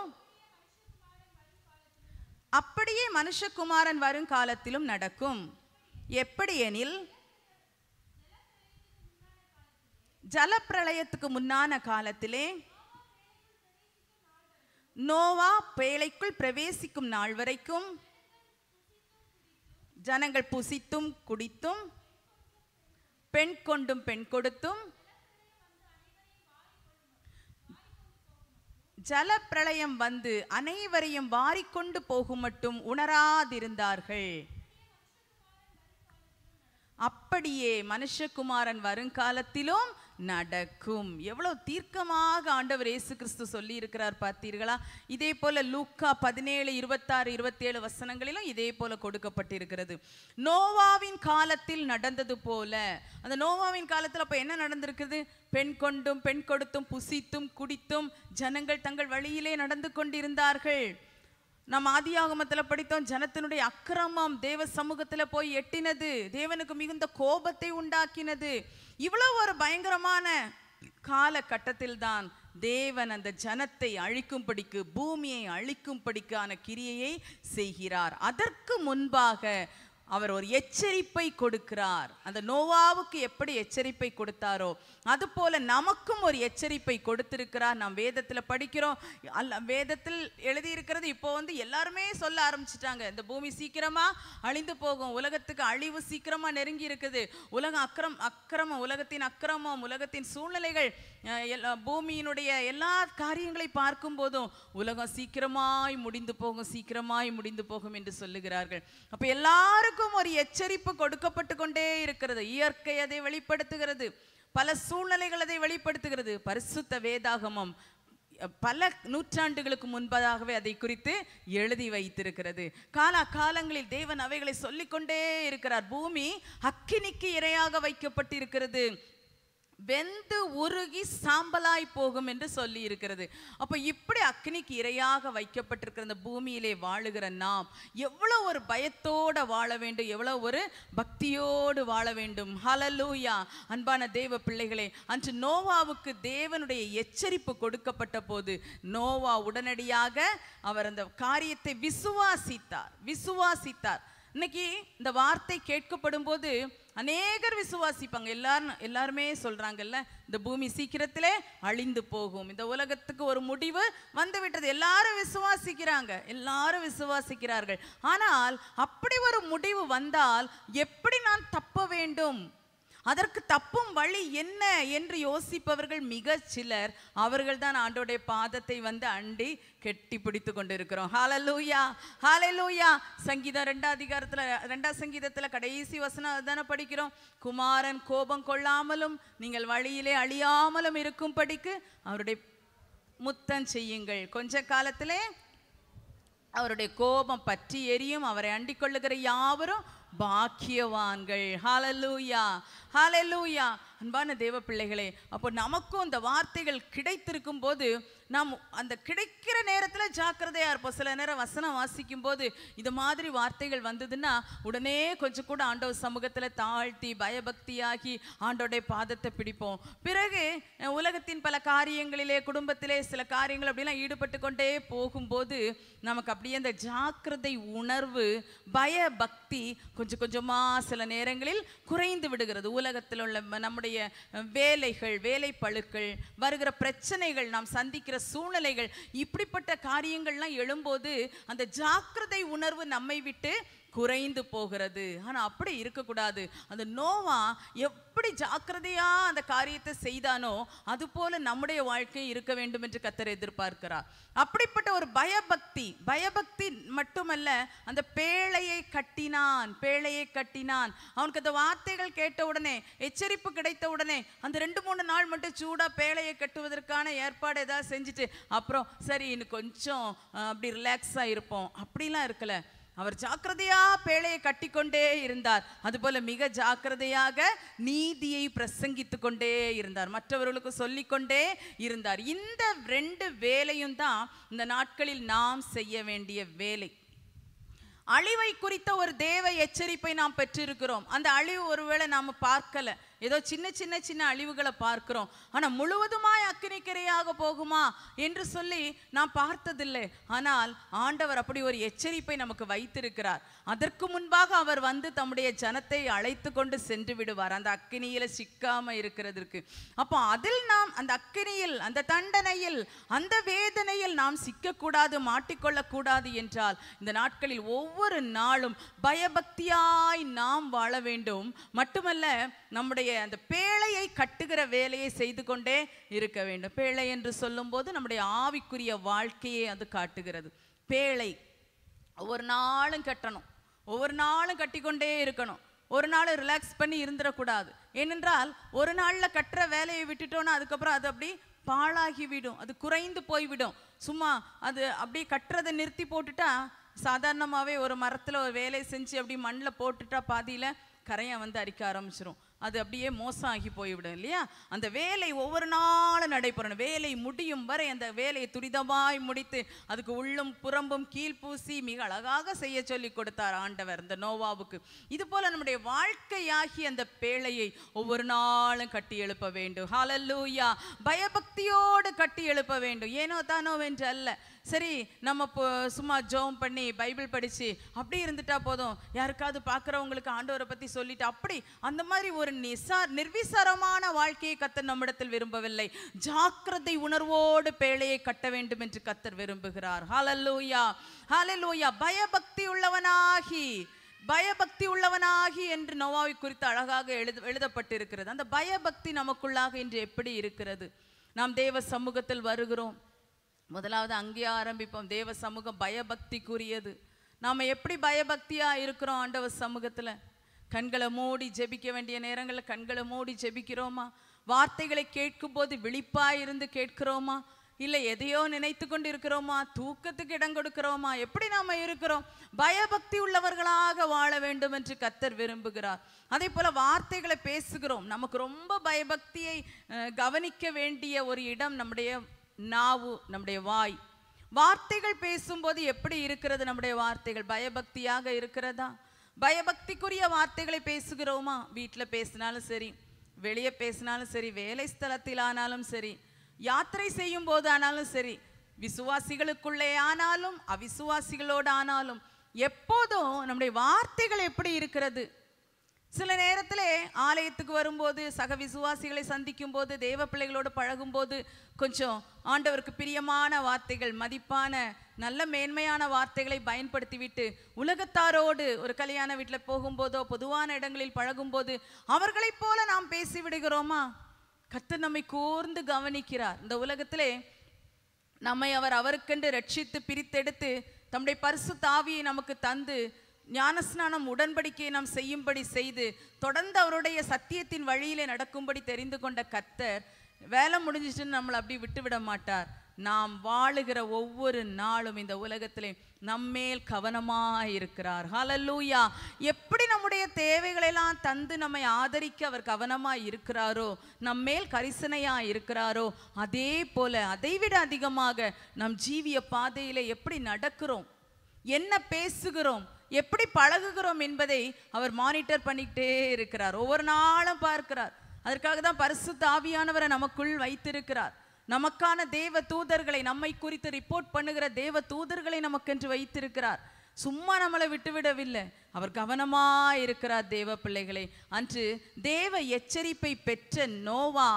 அப்படியே மனுஷகுமாரன் வரும் காலத்திலும் நடக்கும் எப்படி எனில் ஜலப்பிரளயத்துக்கு முன்னான காலத்திலே நோவா பேழைக்குள் பிரவேசிக்கும் நாள் வரைக்கும் ஜனங்கள் புசித்தும் குடித்தும் பெண் கொண்டும் பெண் கொடுத்தும் ஜலப்பிரளயம் பிரளயம் வந்து அனைவரையும் வாரிக்கொண்டு போகும் மட்டும் உணராதிருந்தார்கள் அப்படியே மனுஷகுமாரன் வருங்காலத்திலும் நடக்கும் எவ்வளவு தீர்க்கமாக ஆண்டவர் இயேசு கிறிஸ்து சொல்லி இருக்கிறார் பார்த்தீர்களா இதே போல லூக்கா பதினேழு இருபத்தாறு இருபத்தேழு வசனங்களிலும் இதே போல கொடுக்கப்பட்டிருக்கிறது நோவாவின் காலத்தில் நடந்தது போல அந்த நோவாவின் காலத்தில் அப்போ என்ன நடந்திருக்குது பெண் கொண்டும் பெண் கொடுத்தும் புசித்தும் குடித்தும் ஜனங்கள் தங்கள் வழியிலே நடந்து கொண்டிருந்தார்கள் நாம் ஆதியாகமத்தில் படித்தோம் ஜனத்தினுடைய அக்கிரமம் தேவ சமூகத்தில் போய் எட்டினது தேவனுக்கு மிகுந்த கோபத்தை உண்டாக்கினது இவ்வளோ ஒரு பயங்கரமான காலகட்டத்தில் தான் தேவன் அந்த ஜனத்தை அழிக்கும்படிக்கு பூமியை அழிக்கும்படிக்கான கிரியையை செய்கிறார் அதற்கு முன்பாக அவர் ஒரு எச்சரிப்பை கொடுக்கிறார் அந்த நோவாவுக்கு எப்படி எச்சரிப்பை கொடுத்தாரோ அதுபோல நமக்கும் ஒரு எச்சரிப்பை கொடுத்திருக்கிறார் நாம் வேதத்தில் படிக்கிறோம் அல்ல வேதத்தில் எழுதியிருக்கிறது இப்போ வந்து எல்லாருமே சொல்ல ஆரம்பிச்சிட்டாங்க இந்த பூமி சீக்கிரமாக அழிந்து போகும் உலகத்துக்கு அழிவு சீக்கிரமாக நெருங்கி இருக்குது உலகம் அக்கிரம் அக்கிரமம் உலகத்தின் அக்கிரமம் உலகத்தின் சூழ்நிலைகள் பூமியினுடைய எல்லா காரியங்களை பார்க்கும் போதும் உலகம் சீக்கிரமாய் முடிந்து போகும் சீக்கிரமாய் முடிந்து போகும் என்று சொல்லுகிறார்கள் அப்போ எல்லாருக்கும் ஒரு எச்சரிப்பு கொடுக்கப்பட்டு கொண்டே இருக்கிறது இயற்கை அதை வெளிப்படுத்துகிறது பல சூழ்நிலைகள் அதை வெளிப்படுத்துகிறது பரிசுத்த வேதாகமம் பல நூற்றாண்டுகளுக்கு முன்பதாகவே அதை குறித்து எழுதி வைத்திருக்கிறது காலா காலங்களில் தேவன் அவைகளை சொல்லிக்கொண்டே இருக்கிறார் பூமி அக்கினிக்கு இரையாக வைக்கப்பட்டிருக்கிறது வெந்து உருகி சாம்பலாய் போகும் என்று சொல்லி இருக்கிறது அப்போ இப்படி அக்னிக்கு இரையாக வைக்கப்பட்டிருக்கிற இந்த பூமியிலே வாழுகிற நாம் எவ்வளோ ஒரு பயத்தோட வாழ வேண்டும் எவ்வளோ ஒரு பக்தியோடு வாழ வேண்டும் ஹலலூயா அன்பான தேவ பிள்ளைகளே அன்று நோவாவுக்கு தேவனுடைய எச்சரிப்பு கொடுக்கப்பட்ட போது நோவா உடனடியாக அவர் அந்த காரியத்தை விசுவாசித்தார் விசுவாசித்தார் இன்னைக்கு இந்த வார்த்தை கேட்கப்படும் போது அநேகர் விசுவாசிப்பாங்க எல்லாரும் எல்லாருமே சொல்கிறாங்கல்ல இந்த பூமி சீக்கிரத்திலே அழிந்து போகும் இந்த உலகத்துக்கு ஒரு முடிவு வந்து விட்டது எல்லாரும் விசுவாசிக்கிறாங்க எல்லாரும் விசுவாசிக்கிறார்கள் ஆனால் அப்படி ஒரு முடிவு வந்தால் எப்படி நான் தப்ப வேண்டும் அதற்கு தப்பும் வழி என்ன என்று யோசிப்பவர்கள் மிக சிலர் அவர்கள் தான் ஆண்டோடைய பாதத்தை வந்து அண்டி கெட்டி பிடித்து கொண்டு இருக்கிறோம் ஹாலலூயா ஹாலலூயா சங்கீதம் ரெண்டாம் அதிகாரத்தில் ரெண்டாம் சங்கீதத்தில் கடைசி வசனம் அதுதானே படிக்கிறோம் குமாரன் கோபம் கொள்ளாமலும் நீங்கள் வழியிலே அழியாமலும் இருக்கும் படிக்கு அவருடைய முத்தம் செய்யுங்கள் கொஞ்ச காலத்திலே அவருடைய கோபம் பற்றி எரியும் அவரை அண்டிக் கொள்ளுகிற யாவரும் பாக்கியவான்கள் ஹாலலூயா ஹாலெல்லூயா அன்பான தேவ பிள்ளைகளே அப்போ நமக்கும் இந்த வார்த்தைகள் கிடைத்திருக்கும் போது நாம் அந்த கிடைக்கிற நேரத்தில் ஜாக்கிரதையாக இருப்போம் சில நேரம் வசனம் வாசிக்கும் போது இது மாதிரி வார்த்தைகள் வந்ததுன்னா உடனே கொஞ்சம் கூட ஆண்டோ சமூகத்தில் தாழ்த்தி பயபக்தியாகி ஆண்டோடைய பாதத்தை பிடிப்போம் பிறகு உலகத்தின் பல காரியங்களிலே குடும்பத்திலே சில காரியங்கள் அப்படிலாம் ஈடுபட்டு கொண்டே போகும்போது நமக்கு அப்படியே அந்த ஜாக்கிரதை உணர்வு பயபக்தி கொஞ்சம் கொஞ்சமாக சில நேரங்களில் குறைந்து விடுகிறது உலகத்தில் உள்ள நம்முடைய வேலைகள் வேலை பழுக்கள் வருகிற பிரச்சனைகள் நாம் சந்திக்கிற சூழ்நிலைகள் இப்படிப்பட்ட காரியங்கள்லாம் எழும்போது அந்த ஜாக்கிரதை உணர்வு நம்மை விட்டு குறைந்து போகிறது ஆனால் அப்படி இருக்கக்கூடாது அந்த நோவா எப்படி ஜாக்கிரதையாக அந்த காரியத்தை செய்தானோ அது போல நம்முடைய வாழ்க்கை இருக்க வேண்டும் என்று கத்தர் எதிர்பார்க்கிறார் அப்படிப்பட்ட ஒரு பயபக்தி பயபக்தி மட்டுமல்ல அந்த பேழையை கட்டினான் பேழையை கட்டினான் அவனுக்கு அந்த வார்த்தைகள் கேட்ட உடனே எச்சரிப்பு கிடைத்த உடனே அந்த ரெண்டு மூணு நாள் மட்டும் சூடாக பேழையை கட்டுவதற்கான ஏற்பாடு ஏதாவது செஞ்சுட்டு அப்புறம் சரி இன்னும் கொஞ்சம் அப்படி ரிலாக்ஸாக இருப்போம் அப்படிலாம் இருக்கலை அவர் ஜாக்கிரதையா பேழையை கட்டி கொண்டே இருந்தார் அதுபோல மிக ஜாக்கிரதையாக நீதியை பிரசங்கித்து கொண்டே இருந்தார் மற்றவர்களுக்கு சொல்லிக்கொண்டே இருந்தார் இந்த ரெண்டு வேலையும் தான் இந்த நாட்களில் நாம் செய்ய வேண்டிய வேலை அழிவை குறித்த ஒரு தேவ எச்சரிப்பை நாம் பெற்றிருக்கிறோம் அந்த அழிவு ஒருவேளை நாம் பார்க்கல ஏதோ சின்ன சின்ன சின்ன அழிவுகளை பார்க்கிறோம் ஆனால் முழுவதுமாய் அக்கினிக்கரையாக போகுமா என்று சொல்லி நான் பார்த்ததில்லை ஆனால் ஆண்டவர் அப்படி ஒரு எச்சரிப்பை நமக்கு வைத்திருக்கிறார் அதற்கு முன்பாக அவர் வந்து தம்முடைய ஜனத்தை அழைத்து கொண்டு சென்று விடுவார் அந்த அக்கினியில் சிக்காமல் இருக்கிறதுக்கு அப்போ அதில் நாம் அந்த அக்கினியில் அந்த தண்டனையில் அந்த வேதனையில் நாம் சிக்கக்கூடாது மாட்டிக்கொள்ளக்கூடாது என்றால் இந்த நாட்களில் ஒவ்வொரு நாளும் பயபக்தியாய் நாம் வாழ வேண்டும் மட்டுமல்ல நம்முடைய அந்த பேழையை கட்டுகிற வேலையை செய்து கொண்டே இருக்க வேண்டும் பேழை என்று சொல்லும்போது நம்முடைய ஆவிக்குரிய வாழ்க்கையை அது காட்டுகிறது பேழை ஒவ்வொரு நாளும் கட்டணும் ஒவ்வொரு நாளும் கட்டிக்கொண்டே இருக்கணும் ஒரு நாள் ரிலாக்ஸ் பண்ணி இருந்துடக்கூடாது ஏனென்றால் ஒரு நாளில் கட்டுற வேலையை விட்டுட்டோன்னா அதுக்கப்புறம் அது அப்படி பாழாகிவிடும் அது குறைந்து போய்விடும் சும்மா அது அப்படியே கட்டுறதை நிறுத்தி போட்டுட்டா சாதாரணமாகவே ஒரு மரத்தில் ஒரு வேலையை செஞ்சு அப்படி மண்ணில் போட்டுட்டா பாதியில் கரையை வந்து அரிக்க ஆரம்பிச்சிரும் அது அப்படியே மோசமாகி போய்விடும் இல்லையா அந்த வேலை ஒவ்வொரு நாளும் நடைபெறணும் வேலை முடியும் வரை அந்த வேலையை துரிதமாய் முடித்து அதுக்கு உள்ளும் புறம்பும் கீழ்பூசி மிக அழகாக செய்ய சொல்லி கொடுத்தார் ஆண்டவர் இந்த நோவாவுக்கு இது போல நம்முடைய வாழ்க்கையாகி அந்த பேழையை ஒவ்வொரு நாளும் கட்டி எழுப்ப வேண்டும் ஹாலல்லூயா பயபக்தியோடு கட்டி எழுப்ப வேண்டும் ஏனோ தானோ என்று அல்ல சரி நம்ம இப்போ சும்மா ஜோம் பண்ணி பைபிள் படித்து அப்படி இருந்துட்டா போதும் யாருக்காவது பார்க்குறவங்களுக்கு ஆண்டவரை பற்றி சொல்லிட்டு அப்படி அந்த மாதிரி ஒரு நிசா நிர்விசாரமான வாழ்க்கையை கத்தர் நம்மிடத்தில் விரும்பவில்லை ஜாக்கிரதை உணர்வோடு பேழையை கட்ட வேண்டும் என்று கத்தர் விரும்புகிறார் ஹாலல்லூயா ஹாலல்லூயா பயபக்தி உள்ளவனாகி பயபக்தி உள்ளவனாகி என்று நோவாவை குறித்து அழகாக எழுத எழுதப்பட்டிருக்கிறது அந்த பயபக்தி நமக்குள்ளாக இன்று எப்படி இருக்கிறது நாம் தேவ சமூகத்தில் வருகிறோம் முதலாவது அங்கே ஆரம்பிப்போம் தேவ சமூகம் பயபக்திக்குரியது நாம் எப்படி பயபக்தியாக இருக்கிறோம் ஆண்டவ சமூகத்தில் கண்களை மூடி ஜெபிக்க வேண்டிய நேரங்களில் கண்களை மூடி ஜெபிக்கிறோமா வார்த்தைகளை கேட்கும்போது விழிப்பாக இருந்து கேட்கிறோமா இல்லை எதையோ நினைத்து கொண்டு இருக்கிறோமா தூக்கத்துக்கு இடம் கொடுக்கிறோமா எப்படி நாம் இருக்கிறோம் பயபக்தி உள்ளவர்களாக வாழ வேண்டும் என்று கத்தர் விரும்புகிறார் அதே போல் வார்த்தைகளை பேசுகிறோம் நமக்கு ரொம்ப பயபக்தியை கவனிக்க வேண்டிய ஒரு இடம் நம்முடைய நாவு நம்முடைய வாய் வார்த்தைகள் பேசும்போது எப்படி இருக்கிறது நம்முடைய வார்த்தைகள் பயபக்தியாக இருக்கிறதா பயபக்திக்குரிய வார்த்தைகளை பேசுகிறோமா வீட்டில் பேசினாலும் சரி வெளியே பேசினாலும் சரி வேலை ஸ்தலத்தில் ஆனாலும் சரி யாத்திரை செய்யும் போது ஆனாலும் சரி விசுவாசிகளுக்குள்ளே ஆனாலும் அவிசுவாசிகளோடு ஆனாலும் எப்போதும் நம்முடைய வார்த்தைகள் எப்படி இருக்கிறது சில நேரத்தில் ஆலயத்துக்கு வரும்போது சக விசுவாசிகளை சந்திக்கும் போது தேவ பிள்ளைகளோடு போது கொஞ்சம் ஆண்டவருக்கு பிரியமான வார்த்தைகள் மதிப்பான நல்ல மேன்மையான வார்த்தைகளை பயன்படுத்திவிட்டு உலகத்தாரோடு ஒரு கல்யாண வீட்டில் போகும்போதோ பொதுவான இடங்களில் பழகும்போது அவர்களைப் போல நாம் பேசிவிடுகிறோமா கத்து நம்மை கூர்ந்து கவனிக்கிறார் இந்த உலகத்திலே நம்மை அவர் அவருக்கென்று ரட்சித்து பிரித்தெடுத்து தம்முடைய பரிசு தாவியை நமக்கு தந்து ஞானஸ்நானம் உடன்படிக்கையை நாம் செய்யும்படி செய்து தொடர்ந்து அவருடைய சத்தியத்தின் வழியிலே நடக்கும்படி தெரிந்து கொண்ட கத்தர் வேலை முடிஞ்சிச்சுன்னு நம்மளை அப்படி விட்டுவிட மாட்டார் நாம் வாழுகிற ஒவ்வொரு நாளும் இந்த உலகத்திலே நம்மேல் கவனமாக இருக்கிறார் ஹலல்லூயா எப்படி நம்முடைய தேவைகளெல்லாம் தந்து நம்மை ஆதரிக்க அவர் கவனமாக இருக்கிறாரோ நம்மேல் கரிசனையாக இருக்கிறாரோ அதே போல அதைவிட அதிகமாக நம் ஜீவிய பாதையில் எப்படி நடக்கிறோம் என்ன பேசுகிறோம் எப்படி பழகுகிறோம் என்பதை அவர் மானிட்டர் பண்ணிக்கிட்டே இருக்கிறார் ஒவ்வொரு நாளும் பார்க்கிறார் அதற்காக தான் பரிசு தாவியானவரை நமக்குள் வைத்திருக்கிறார் நமக்கான தேவ தூதர்களை நம்மை குறித்து ரிப்போர்ட் பண்ணுகிற தேவ தூதர்களை நமக்கென்று வைத்திருக்கிறார் சும்மா நம்மளை விட்டுவிடவில்லை அவர் கவனமாக இருக்கிறார் தேவ பிள்ளைகளை அன்று தேவ எச்சரிப்பை பெற்ற நோவா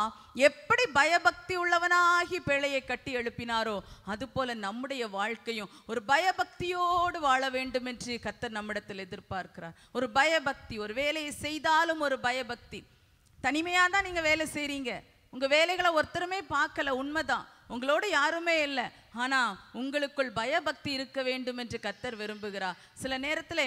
எப்படி பயபக்தி உள்ளவனாகி பிழையை கட்டி எழுப்பினாரோ அதுபோல நம்முடைய வாழ்க்கையும் ஒரு பயபக்தியோடு வாழ வேண்டும் என்று கத்தர் நம்மிடத்தில் எதிர்பார்க்கிறார் ஒரு பயபக்தி ஒரு வேலையை செய்தாலும் ஒரு பயபக்தி தனிமையாக தான் நீங்கள் வேலை செய்கிறீங்க உங்கள் வேலைகளை ஒருத்தருமே பார்க்கல உண்மைதான் உங்களோடு யாருமே இல்லை ஆனால் உங்களுக்குள் பயபக்தி இருக்க வேண்டும் என்று கத்தர் விரும்புகிறார் சில நேரத்தில்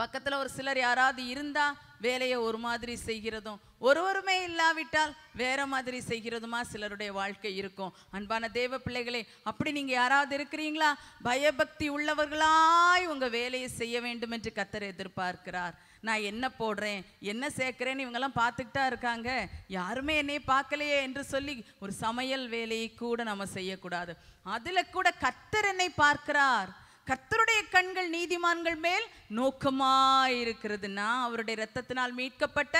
பக்கத்தில் ஒரு சிலர் யாராவது இருந்தால் வேலையை ஒரு மாதிரி செய்கிறதும் ஒருவருமே இல்லாவிட்டால் வேற மாதிரி செய்கிறதுமா சிலருடைய வாழ்க்கை இருக்கும் அன்பான தேவ பிள்ளைகளே அப்படி நீங்கள் யாராவது இருக்கிறீங்களா பயபக்தி உள்ளவர்களாய் உங்கள் வேலையை செய்ய வேண்டும் என்று கத்தர் எதிர்பார்க்கிறார் நான் என்ன போடுறேன் என்ன சேர்க்குறேன்னு இவங்கெல்லாம் பார்த்துக்கிட்டா இருக்காங்க யாருமே என்னையே பார்க்கலையே என்று சொல்லி ஒரு சமையல் வேலையை கூட நம்ம செய்யக்கூடாது அதில் கூட கத்தர் என்னை பார்க்கிறார் கர்த்தருடைய கண்கள் நீதிமான்கள் மேல் நோக்கமாயிருக்கிறதுனா அவருடைய ரத்தத்தினால் மீட்கப்பட்ட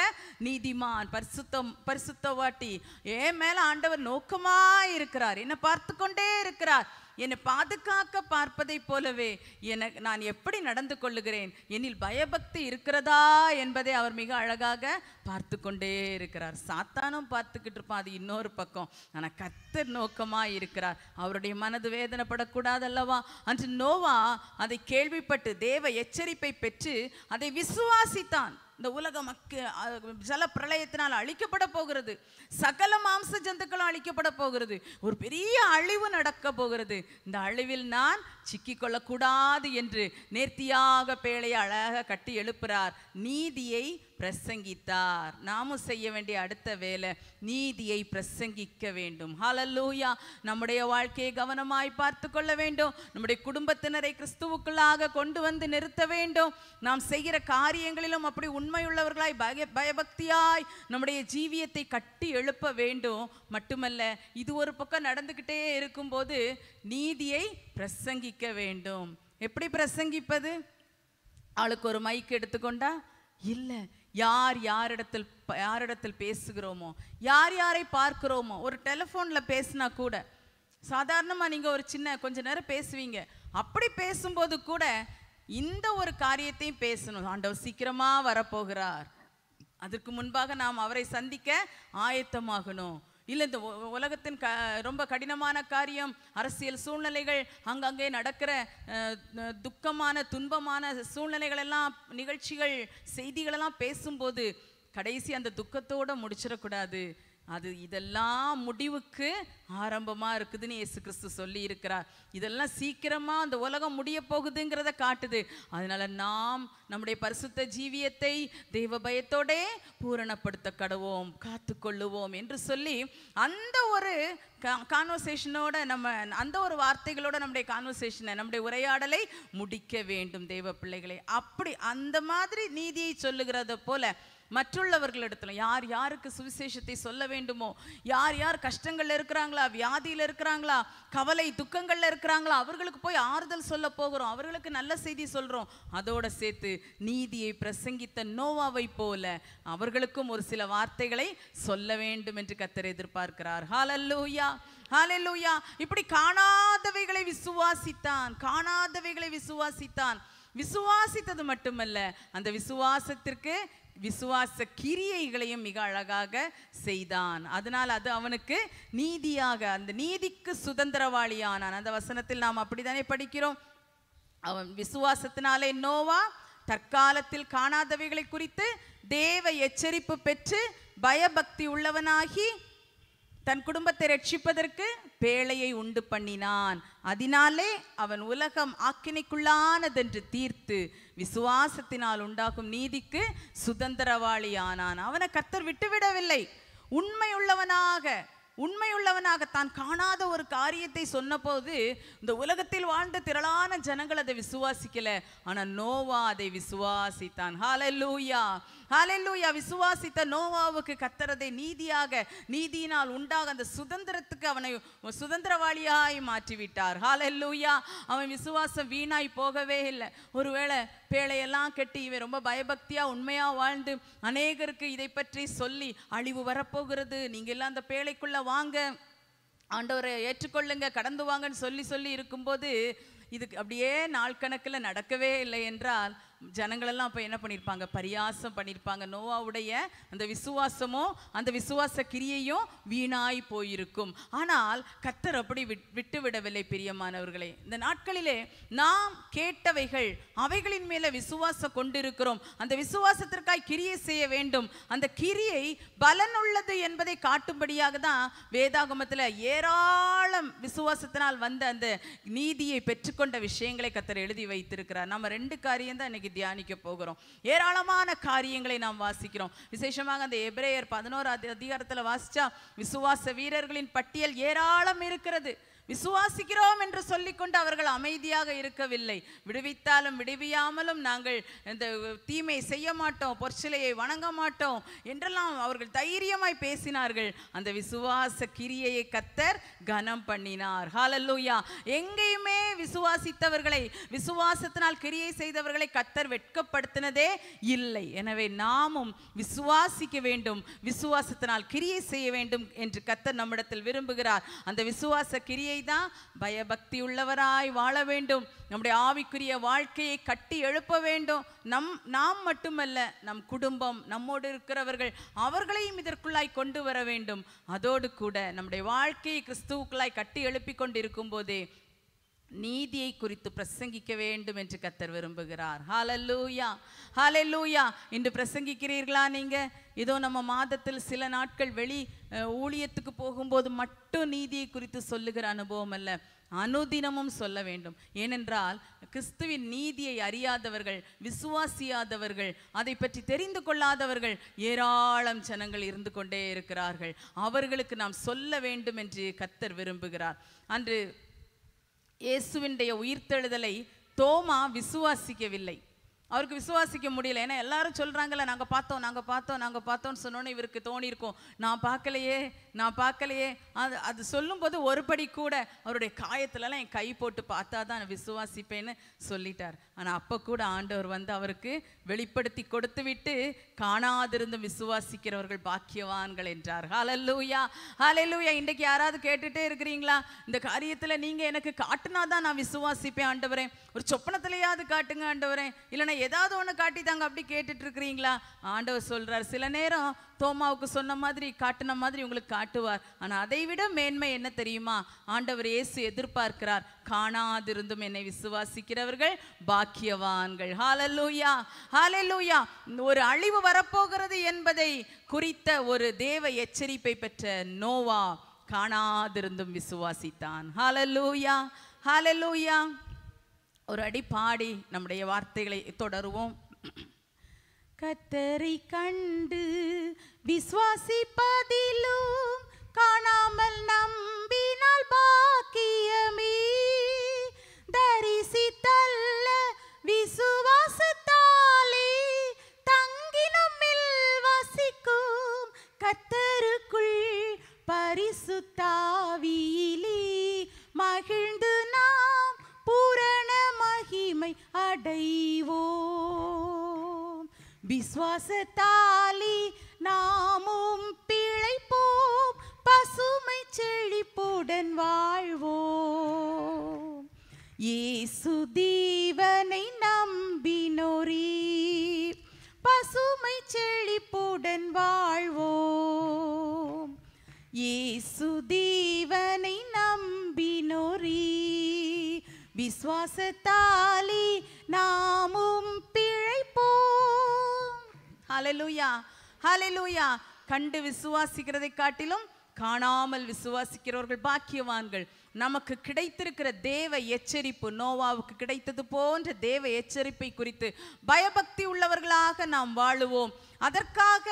நீதிமான் பரிசுத்தம் பரிசுத்தவாட்டி ஏன் மேல ஆண்டவர் நோக்கமாயிருக்கிறார் என்ன பார்த்து கொண்டே இருக்கிறார் என்னை பாதுகாக்க பார்ப்பதை போலவே எனக்கு நான் எப்படி நடந்து கொள்ளுகிறேன் என்னில் பயபக்தி இருக்கிறதா என்பதை அவர் மிக அழகாக பார்த்து கொண்டே இருக்கிறார் சாத்தானும் பார்த்துக்கிட்டு இருப்பான் அது இன்னொரு பக்கம் ஆனால் கத்தர் நோக்கமாக இருக்கிறார் அவருடைய மனது வேதனைப்படக்கூடாது அல்லவா அன்று நோவா அதை கேள்விப்பட்டு தேவ எச்சரிப்பை பெற்று அதை விசுவாசித்தான் இந்த உலக மக்க ஜல பிரளயத்தினால் அழிக்கப்பட போகிறது சகல மாம்ச ஜந்துக்களும் அழிக்கப்பட போகிறது ஒரு பெரிய அழிவு நடக்க போகிறது இந்த அழிவில் நான் சிக்கிக்கொள்ளக்கூடாது என்று நேர்த்தியாக பேழையை அழகாக கட்டி எழுப்புறார் நீதியை பிரசங்கித்தார் நாமும் செய்ய வேண்டிய அடுத்த வேலை நீதியை பிரசங்கிக்க வேண்டும் ஹலல்லூயா நம்முடைய வாழ்க்கையை கவனமாய் பார்த்து கொள்ள வேண்டும் நம்முடைய குடும்பத்தினரை கிறிஸ்துவுக்குள்ளாக கொண்டு வந்து நிறுத்த வேண்டும் நாம் செய்கிற காரியங்களிலும் அப்படி உண்மையுள்ளவர்களாய் பய பயபக்தியாய் நம்முடைய ஜீவியத்தை கட்டி எழுப்ப வேண்டும் மட்டுமல்ல இது ஒரு பக்கம் நடந்துக்கிட்டே இருக்கும்போது நீதியை பிரசங்கிக்க வேண்டும் எப்படி பிரசங்கிப்பது ஆளுக்கு ஒரு மைக் எடுத்துக்கொண்டா இல்லை யார் யாரிடத்தில் யாரிடத்தில் பேசுகிறோமோ யார் யாரை பார்க்கிறோமோ ஒரு டெலிஃபோனில் பேசுனா கூட சாதாரணமாக நீங்கள் ஒரு சின்ன கொஞ்ச நேரம் பேசுவீங்க அப்படி பேசும்போது கூட இந்த ஒரு காரியத்தையும் பேசணும் ஆண்டவர் சீக்கிரமாக வரப்போகிறார் அதற்கு முன்பாக நாம் அவரை சந்திக்க ஆயத்தமாகணும் இல்லை இந்த உலகத்தின் க ரொம்ப கடினமான காரியம் அரசியல் சூழ்நிலைகள் அங்கங்கே நடக்கிற துக்கமான துன்பமான சூழ்நிலைகள் எல்லாம் நிகழ்ச்சிகள் செய்திகளெல்லாம் பேசும்போது கடைசி அந்த துக்கத்தோடு முடிச்சிடக்கூடாது அது இதெல்லாம் முடிவுக்கு ஆரம்பமாக இருக்குதுன்னு இயேசு கிறிஸ்து சொல்லி இருக்கிறார் இதெல்லாம் சீக்கிரமாக அந்த உலகம் முடிய போகுதுங்கிறத காட்டுது அதனால நாம் நம்முடைய பரிசுத்த ஜீவியத்தை தெய்வ பயத்தோடே பூரணப்படுத்த கடவோம் காத்து கொள்ளுவோம் என்று சொல்லி அந்த ஒரு கான்வர்சேஷனோட நம்ம அந்த ஒரு வார்த்தைகளோட நம்முடைய கான்வர்சேஷனை நம்முடைய உரையாடலை முடிக்க வேண்டும் தெய்வ பிள்ளைகளை அப்படி அந்த மாதிரி நீதியை சொல்லுகிறத போல மற்றுள்ளவர்களிடத்துல யார் யாருக்கு சுவிசேஷத்தை சொல்ல வேண்டுமோ யார் யார் கஷ்டங்கள்ல இருக்கிறாங்களா வியாதியில இருக்கிறாங்களா கவலை துக்கங்கள்ல இருக்கிறாங்களா அவர்களுக்கு போய் ஆறுதல் சொல்ல போகிறோம் அவர்களுக்கு நல்ல செய்தி சொல்றோம் அதோட சேர்த்து நீதியை பிரசங்கித்த நோவாவை போல அவர்களுக்கும் ஒரு சில வார்த்தைகளை சொல்ல வேண்டும் என்று கத்தர் எதிர்பார்க்கிறார் ஹாலல்லூயா ஹாலல்லூயா இப்படி காணாதவைகளை விசுவாசித்தான் காணாதவைகளை விசுவாசித்தான் விசுவாசித்தது மட்டுமல்ல அந்த விசுவாசத்திற்கு விசுவாச கிரியைகளையும் மிக அழகாக செய்தான் அதனால் அது அவனுக்கு நீதியாக அந்த நீதிக்கு சுதந்திரவாளியானான் அந்த வசனத்தில் நாம் அப்படித்தானே படிக்கிறோம் அவன் விசுவாசத்தினாலே நோவா தற்காலத்தில் காணாதவைகளை குறித்து தேவ எச்சரிப்பு பெற்று பயபக்தி உள்ளவனாகி தன் குடும்பத்தை ரட்சிப்பதற்கு பேழையை உண்டு பண்ணினான் அதனாலே அவன் உலகம் ஆக்கினைக்குள்ளானதென்று தீர்த்து விசுவாசத்தினால் உண்டாகும் நீதிக்கு சுதந்திரவாளி ஆனான் அவனை கத்தர் விட்டுவிடவில்லை உண்மையுள்ளவனாக உண்மையுள்ளவனாக தான் காணாத ஒரு காரியத்தை சொன்னபோது இந்த உலகத்தில் வாழ்ந்த திரளான ஜனங்கள் அதை விசுவாசிக்கல ஆனால் நோவா அதை விசுவாசித்தான் லூயா ஹலெல்லூயா விசுவாசித்த நோவாவுக்கு கத்துறதை நீதியாக நீதியினால் உண்டாக அந்த சுதந்திரத்துக்கு அவனை சுதந்திரவாளியாய் மாற்றிவிட்டார் ஹலெல்லூயா அவன் விசுவாசம் வீணாய் போகவே இல்லை ஒருவேளை பேழையெல்லாம் கெட்டி இவன் ரொம்ப பயபக்தியாக உண்மையாக வாழ்ந்து அநேகருக்கு இதை பற்றி சொல்லி அழிவு வரப்போகிறது நீங்கள் எல்லாம் அந்த பேழைக்குள்ளே வாங்க ஆண்டவரை ஏற்றுக்கொள்ளுங்க கடந்து வாங்கன்னு சொல்லி சொல்லி இருக்கும்போது இதுக்கு அப்படியே நாள் கணக்கில் நடக்கவே இல்லை என்றால் ஜனங்களெல்லாம் அப்போ என்ன பண்ணியிருப்பாங்க பரியாசம் பண்ணியிருப்பாங்க நோவாவுடைய அந்த விசுவாசமோ அந்த விசுவாச கிரியையும் வீணாய் போயிருக்கும் ஆனால் கத்தர் அப்படி விட்டு விடவில்லை பிரியமானவர்களே இந்த நாட்களிலே நாம் கேட்டவைகள் அவைகளின் மேலே விசுவாசம் கொண்டிருக்கிறோம் அந்த விசுவாசத்திற்காய் கிரியை செய்ய வேண்டும் அந்த கிரியை பலனுள்ளது என்பதை காட்டும்படியாக தான் வேதாகமத்தில் ஏராளம் விசுவாசத்தினால் வந்த அந்த நீதியை பெற்றுக்கொண்ட விஷயங்களை கத்தர் எழுதி வைத்திருக்கிறார் நம்ம ரெண்டு காரியம் தான் இன்னைக்கு தியானிக்க போகிறோம் ஏராளமான காரியங்களை நாம் வாசிக்கிறோம் விசேஷமாக அந்த எப்ரேயர் பதினோரு அதிகாரத்தில் வாசிச்சா விசுவாச வீரர்களின் பட்டியல் ஏராளம் இருக்கிறது விசுவாசிக்கிறோம் என்று சொல்லிக்கொண்டு அவர்கள் அமைதியாக இருக்கவில்லை விடுவித்தாலும் விடுவியாமலும் நாங்கள் இந்த தீமை செய்ய மாட்டோம் பொற்சிலையை வணங்க மாட்டோம் என்றெல்லாம் அவர்கள் தைரியமாய் பேசினார்கள் அந்த விசுவாச கிரியையை கத்தர் கனம் பண்ணினார் ஹாலல்லூயா எங்கேயுமே விசுவாசித்தவர்களை விசுவாசத்தினால் கிரியை செய்தவர்களை கத்தர் வெட்கப்படுத்தினதே இல்லை எனவே நாமும் விசுவாசிக்க வேண்டும் விசுவாசத்தினால் கிரியை செய்ய வேண்டும் என்று கத்தர் நம்மிடத்தில் விரும்புகிறார் அந்த விசுவாச கிரியை வாழ்க்கையை தான் பயபக்தி உள்ளவராய் வாழ வேண்டும் நம்முடைய ஆவிக்குரிய வாழ்க்கையை கட்டி எழுப்ப வேண்டும் நம் நாம் மட்டுமல்ல நம் குடும்பம் நம்மோடு இருக்கிறவர்கள் அவர்களையும் இதற்குள்ளாய் கொண்டு வர வேண்டும் அதோடு கூட நம்முடைய வாழ்க்கையை கிறிஸ்துவுக்குள்ளாய் கட்டி எழுப்பி கொண்டிருக்கும் போதே நீதியை குறித்து பிரசங்கிக்க வேண்டும் என்று கத்தர் விரும்புகிறார் ஹாலல்லூயா ஹாலல்லூயா இன்று பிரசங்கிக்கிறீர்களா நீங்கள் இதோ நம்ம மாதத்தில் சில நாட்கள் வெளி ஊழியத்துக்கு போகும்போது மட்டும் நீதியை குறித்து சொல்லுகிற அனுபவம் அல்ல அனுதினமும் சொல்ல வேண்டும் ஏனென்றால் கிறிஸ்துவின் நீதியை அறியாதவர்கள் விசுவாசியாதவர்கள் அதை பற்றி தெரிந்து கொள்ளாதவர்கள் ஏராளம் ஜனங்கள் இருந்து கொண்டே இருக்கிறார்கள் அவர்களுக்கு நாம் சொல்ல வேண்டும் என்று கத்தர் விரும்புகிறார் அன்று இயேசுவினுடைய உயிர்த்தெழுதலை தோமா விசுவாசிக்கவில்லை அவருக்கு விசுவாசிக்க முடியல ஏன்னா எல்லாரும் சொல்கிறாங்கல்ல நாங்கள் பார்த்தோம் நாங்கள் பார்த்தோம் நாங்கள் பார்த்தோம்னு சொன்னோன்னு இவருக்கு தோணியிருக்கோம் நான் பார்க்கலையே நான் பார்க்கலையே அது அது சொல்லும்போது ஒருபடி கூட அவருடைய காயத்துலலாம் என் கை போட்டு பார்த்தா தான் நான் விசுவாசிப்பேன்னு சொல்லிட்டார் ஆனால் அப்போ கூட ஆண்டவர் வந்து அவருக்கு வெளிப்படுத்தி கொடுத்து விட்டு காணாதிருந்து விசுவாசிக்கிறவர்கள் பாக்கியவான்கள் என்றார் ஹலல்லூயா ஹலல்லூயா இன்றைக்கு யாராவது கேட்டுகிட்டே இருக்கிறீங்களா இந்த காரியத்தில் நீங்கள் எனக்கு காட்டுனா தான் நான் விசுவாசிப்பேன் ஆண்டவரேன் ஒரு சொப்பனத்திலேயாவது காட்டுங்க ஆண்டவரேன் இல்லைனா ஏதாவது ஒன்று காட்டிதாங்க அப்படி கேட்டுட்டு இருக்கிறீங்களா ஆண்டவர் சொல்றார் சில நேரம் தோமாவுக்கு சொன்ன மாதிரி காட்டின மாதிரி உங்களுக்கு காட்டுவார் ஆனால் அதை விட மேன்மை என்ன தெரியுமா ஆண்டவர் இயேசு எதிர்பார்க்கிறார் காணாதிருந்தும் என்னை விசுவாசிக்கிறவர்கள் பாக்கியவான்கள் ஹாலல்லூயா ஹாலல்லூயா ஒரு அழிவு வரப்போகிறது என்பதை குறித்த ஒரு தேவ எச்சரிப்பை பெற்ற நோவா காணாதிருந்தும் விசுவாசித்தான் ஹாலல்லூயா ஹாலல்லூயா ஒரு அடி பாடி நம்முடைய வார்த்தைகளை தொடருவோம் கத்தரை கண்டு விசுவாசிப்பதிலும் காணாமல் நம்பினால் பாக்கியமே தரிசித்தல்ல விசுவாசத்தாலே தங்கி நம்மில் வசிக்கும் கத்தருக்குள் பரிசுத்தாவியில் நம்மை அடைவோம் விஸ்வாசத்தாலி நாமும் பிழைப்போம் பசுமை செழிப்புடன் வாழ்வோம் ஏசு தீவனை நம்பினோரி பசுமை செழிப்புடன் வாழ்வோம் ஏசு தீவனை நம்பினோரீ விஸ்வாசத்தாலி நாமும் பிழைப்போம் ஹலலூயா ஹலலூயா கண்டு விசுவாசிக்கிறதை காட்டிலும் காணாமல் விசுவாசிக்கிறவர்கள் பாக்கியவான்கள் நமக்கு கிடைத்திருக்கிற தேவ எச்சரிப்பு நோவாவுக்கு கிடைத்தது போன்ற தேவ எச்சரிப்பை குறித்து பயபக்தி உள்ளவர்களாக நாம் வாழுவோம் அதற்காக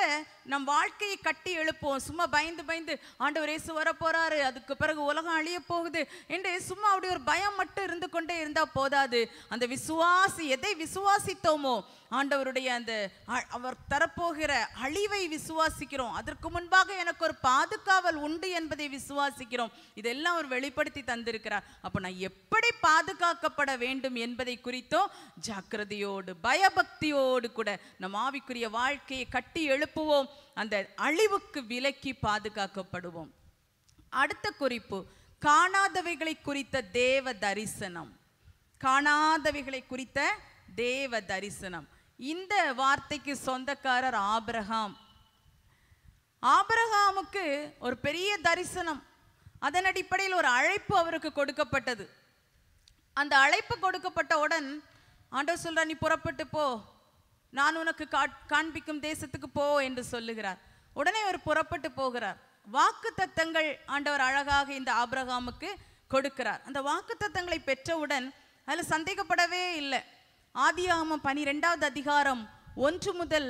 நம் வாழ்க்கையை கட்டி எழுப்போம் சும்மா பயந்து பயந்து ஆண்டவர் இயேசு வரப்போறாரு அதுக்கு பிறகு உலகம் அழிய போகுது என்று சும்மா அப்படி ஒரு பயம் மட்டும் இருந்து கொண்டே இருந்தா போதாது அந்த விசுவாசி எதை விசுவாசித்தோமோ ஆண்டவருடைய அந்த அவர் தரப்போகிற அழிவை விசுவாசிக்கிறோம் அதற்கு முன்பாக எனக்கு ஒரு பாதுகாவல் உண்டு என்பதை விசுவாசிக்கிறோம் இதெல்லாம் அவர் வெளிப்படுத்தி வெளிப்படுத்தி தந்திருக்கிறார் அப்போ நான் எப்படி பாதுகாக்கப்பட வேண்டும் என்பதை குறித்தோ ஜாக்கிரதையோடு பயபக்தியோடு கூட நம் ஆவிக்குரிய வாழ்க்கையை கட்டி எழுப்புவோம் அந்த அழிவுக்கு விலக்கி பாதுகாக்கப்படுவோம் அடுத்த குறிப்பு காணாதவைகளை குறித்த தேவ தரிசனம் காணாதவைகளை குறித்த தேவ தரிசனம் இந்த வார்த்தைக்கு சொந்தக்காரர் ஆபிரகாம் ஆபரகாமுக்கு ஒரு பெரிய தரிசனம் அதன் அடிப்படையில் ஒரு அழைப்பு அவருக்கு கொடுக்கப்பட்டது அந்த அழைப்பு கொடுக்கப்பட்ட உடன் ஆண்டவர் சொல்கிறார் நீ புறப்பட்டு போ நான் உனக்கு காண்பிக்கும் தேசத்துக்கு போ என்று சொல்லுகிறார் உடனே அவர் புறப்பட்டு போகிறார் வாக்கு தத்தங்கள் ஆண்டவர் அழகாக இந்த ஆபிரகாமுக்கு கொடுக்கிறார் அந்த வாக்கு தத்தங்களை பெற்றவுடன் அதில் சந்தேகப்படவே இல்லை ஆதியாகமம் பனிரெண்டாவது அதிகாரம் ஒன்று முதல்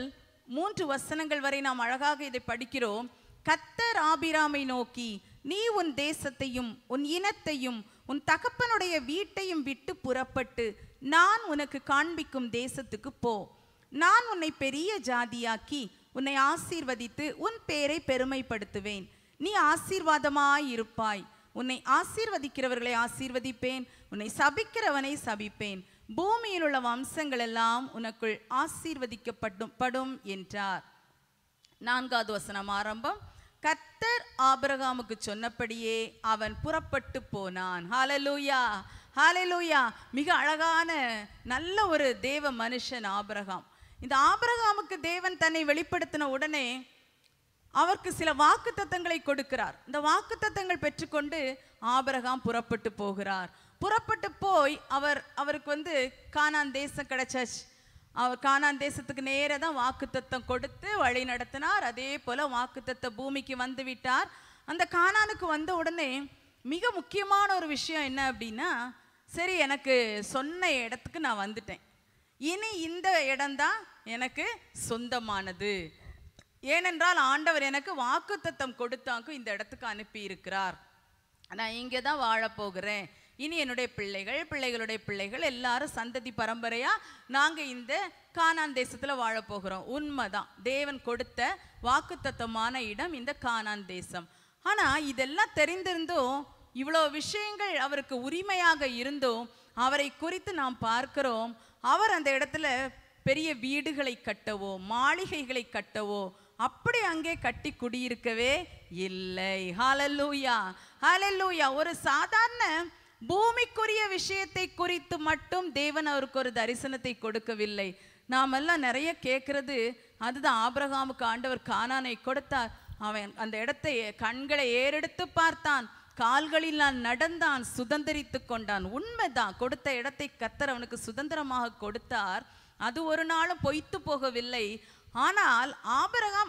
மூன்று வசனங்கள் வரை நாம் அழகாக இதை படிக்கிறோம் கத்தர் ஆபிராமை நோக்கி நீ உன் தேசத்தையும் உன் இனத்தையும் உன் தகப்பனுடைய வீட்டையும் விட்டு புறப்பட்டு நான் உனக்கு காண்பிக்கும் தேசத்துக்கு போ நான் உன்னை பெரிய ஜாதியாக்கி உன்னை ஆசீர்வதித்து உன் பேரை பெருமைப்படுத்துவேன் நீ ஆசீர்வாதமாயிருப்பாய் உன்னை ஆசீர்வதிக்கிறவர்களை ஆசீர்வதிப்பேன் உன்னை சபிக்கிறவனை சபிப்பேன் பூமியில் உள்ள வம்சங்கள் எல்லாம் உனக்குள் ஆசீர்வதிக்கப்படும் படும் என்றார் நான்காவது வசனம் ஆரம்பம் கத்தர் ஆபரகாமுக்கு சொன்னபடியே அவன் புறப்பட்டு போனான் ஹாலலூயா ஹாலலூயா மிக அழகான நல்ல ஒரு தேவ மனுஷன் ஆபரகாம் இந்த ஆபரகாமுக்கு தேவன் தன்னை வெளிப்படுத்தின உடனே அவருக்கு சில வாக்கு தத்தங்களை கொடுக்கிறார் இந்த வாக்கு தத்தங்கள் பெற்றுக்கொண்டு ஆபரகாம் புறப்பட்டு போகிறார் புறப்பட்டு போய் அவர் அவருக்கு வந்து கானான் தேசம் கிடைச்சாச்சு அவர் கானான் தேசத்துக்கு நேராக தான் வாக்குத்தத்தம் கொடுத்து வழி நடத்தினார் அதே போல் வாக்குத்தத்தை பூமிக்கு வந்து விட்டார் அந்த கானானுக்கு வந்த உடனே மிக முக்கியமான ஒரு விஷயம் என்ன அப்படின்னா சரி எனக்கு சொன்ன இடத்துக்கு நான் வந்துட்டேன் இனி இந்த இடம்தான் எனக்கு சொந்தமானது ஏனென்றால் ஆண்டவர் எனக்கு வாக்குத்தத்தம் கொடுத்தாக்கும் இந்த இடத்துக்கு அனுப்பி இருக்கிறார் நான் இங்கே தான் வாழப்போகிறேன் இனி என்னுடைய பிள்ளைகள் பிள்ளைகளுடைய பிள்ளைகள் எல்லாரும் சந்ததி பரம்பரையா நாங்க இந்த கானான் தேசத்துல வாழப்போகிறோம் உண்மைதான் தேவன் கொடுத்த வாக்குத்தத்தமான இடம் இந்த கானான் தேசம் ஆனா இதெல்லாம் தெரிந்திருந்தும் இவ்வளோ விஷயங்கள் அவருக்கு உரிமையாக இருந்தும் அவரை குறித்து நாம் பார்க்கிறோம் அவர் அந்த இடத்துல பெரிய வீடுகளை கட்டவோ மாளிகைகளை கட்டவோ அப்படி அங்கே கட்டி குடியிருக்கவே இல்லை ஹாலல்லூயா ஹாலல்லூயா ஒரு சாதாரண பூமிக்குரிய விஷயத்தை குறித்து மட்டும் தேவன் அவருக்கு ஒரு தரிசனத்தை கொடுக்கவில்லை நாமெல்லாம் நிறைய கேட்கறது அதுதான் ஆபிரகாமுக்கு ஆண்டவர் கானானை கொடுத்தார் அவன் அந்த இடத்தை கண்களை ஏறெடுத்து பார்த்தான் கால்களில் நான் நடந்தான் சுதந்திரித்து கொண்டான் உண்மைதான் கொடுத்த இடத்தை கத்தர் அவனுக்கு சுதந்திரமாக கொடுத்தார் அது ஒரு நாளும் பொய்த்து போகவில்லை ஆனால் ஆபரகம்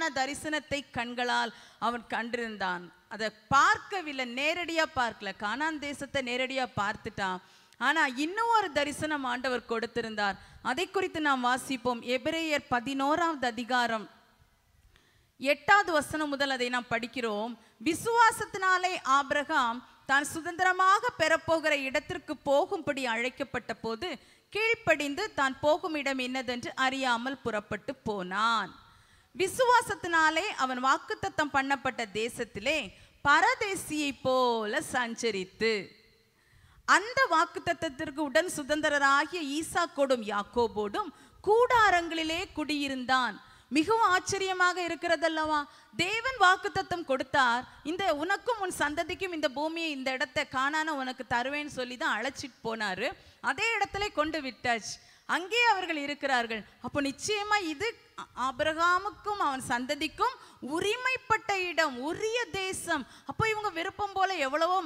அழகான தரிசனத்தை கண்களால் அவன் கண்டிருந்தான் அதை பார்க்கவில்லை நேரடியாக பார்க்கல கானான் தேசத்தை நேரடியாக பார்த்துட்டான் ஆனால் இன்னும் ஒரு தரிசனம் ஆண்டவர் கொடுத்திருந்தார் அதை குறித்து நாம் வாசிப்போம் எபிரேயர் பதினோராவது அதிகாரம் எட்டாவது வசனம் முதல் அதை நாம் படிக்கிறோம் விசுவாசத்தினாலே ஆபிரகாம் தான் சுதந்திரமாக பெறப்போகிற இடத்திற்கு போகும்படி அழைக்கப்பட்ட போது கீழ்ப்படிந்து தான் போகும் இடம் என்னதென்று அறியாமல் புறப்பட்டு போனான் விசுவாசத்தினாலே அவன் வாக்குத்தத்தம் பண்ணப்பட்ட தேசத்திலே பரதேசியை போல சஞ்சரித்து அந்த வாக்குத்தத்திற்கு உடன் சுதந்திரராகிய ஈசாக்கோடும் யாக்கோபோடும் கூடாரங்களிலே குடியிருந்தான் மிகவும் ஆச்சரியமாக இருக்கிறதல்லவா தேவன் வாக்குத்தத்தம் கொடுத்தார் இந்த உனக்கும் உன் சந்ததிக்கும் இந்த பூமியை இந்த இடத்தை காணான உனக்கு தருவேன்னு சொல்லி தான் அழைச்சிட்டு போனாரு அதே இடத்துல கொண்டு விட்டாச்சு அங்கே அவர்கள் இருக்கிறார்கள் அப்போ நிச்சயமா இது அபிரகாமுக்கும் அவன் சந்ததிக்கும் உரிமைப்பட்ட இடம் உரிய தேசம் அப்போ இவங்க விருப்பம் போல எவ்வளவோ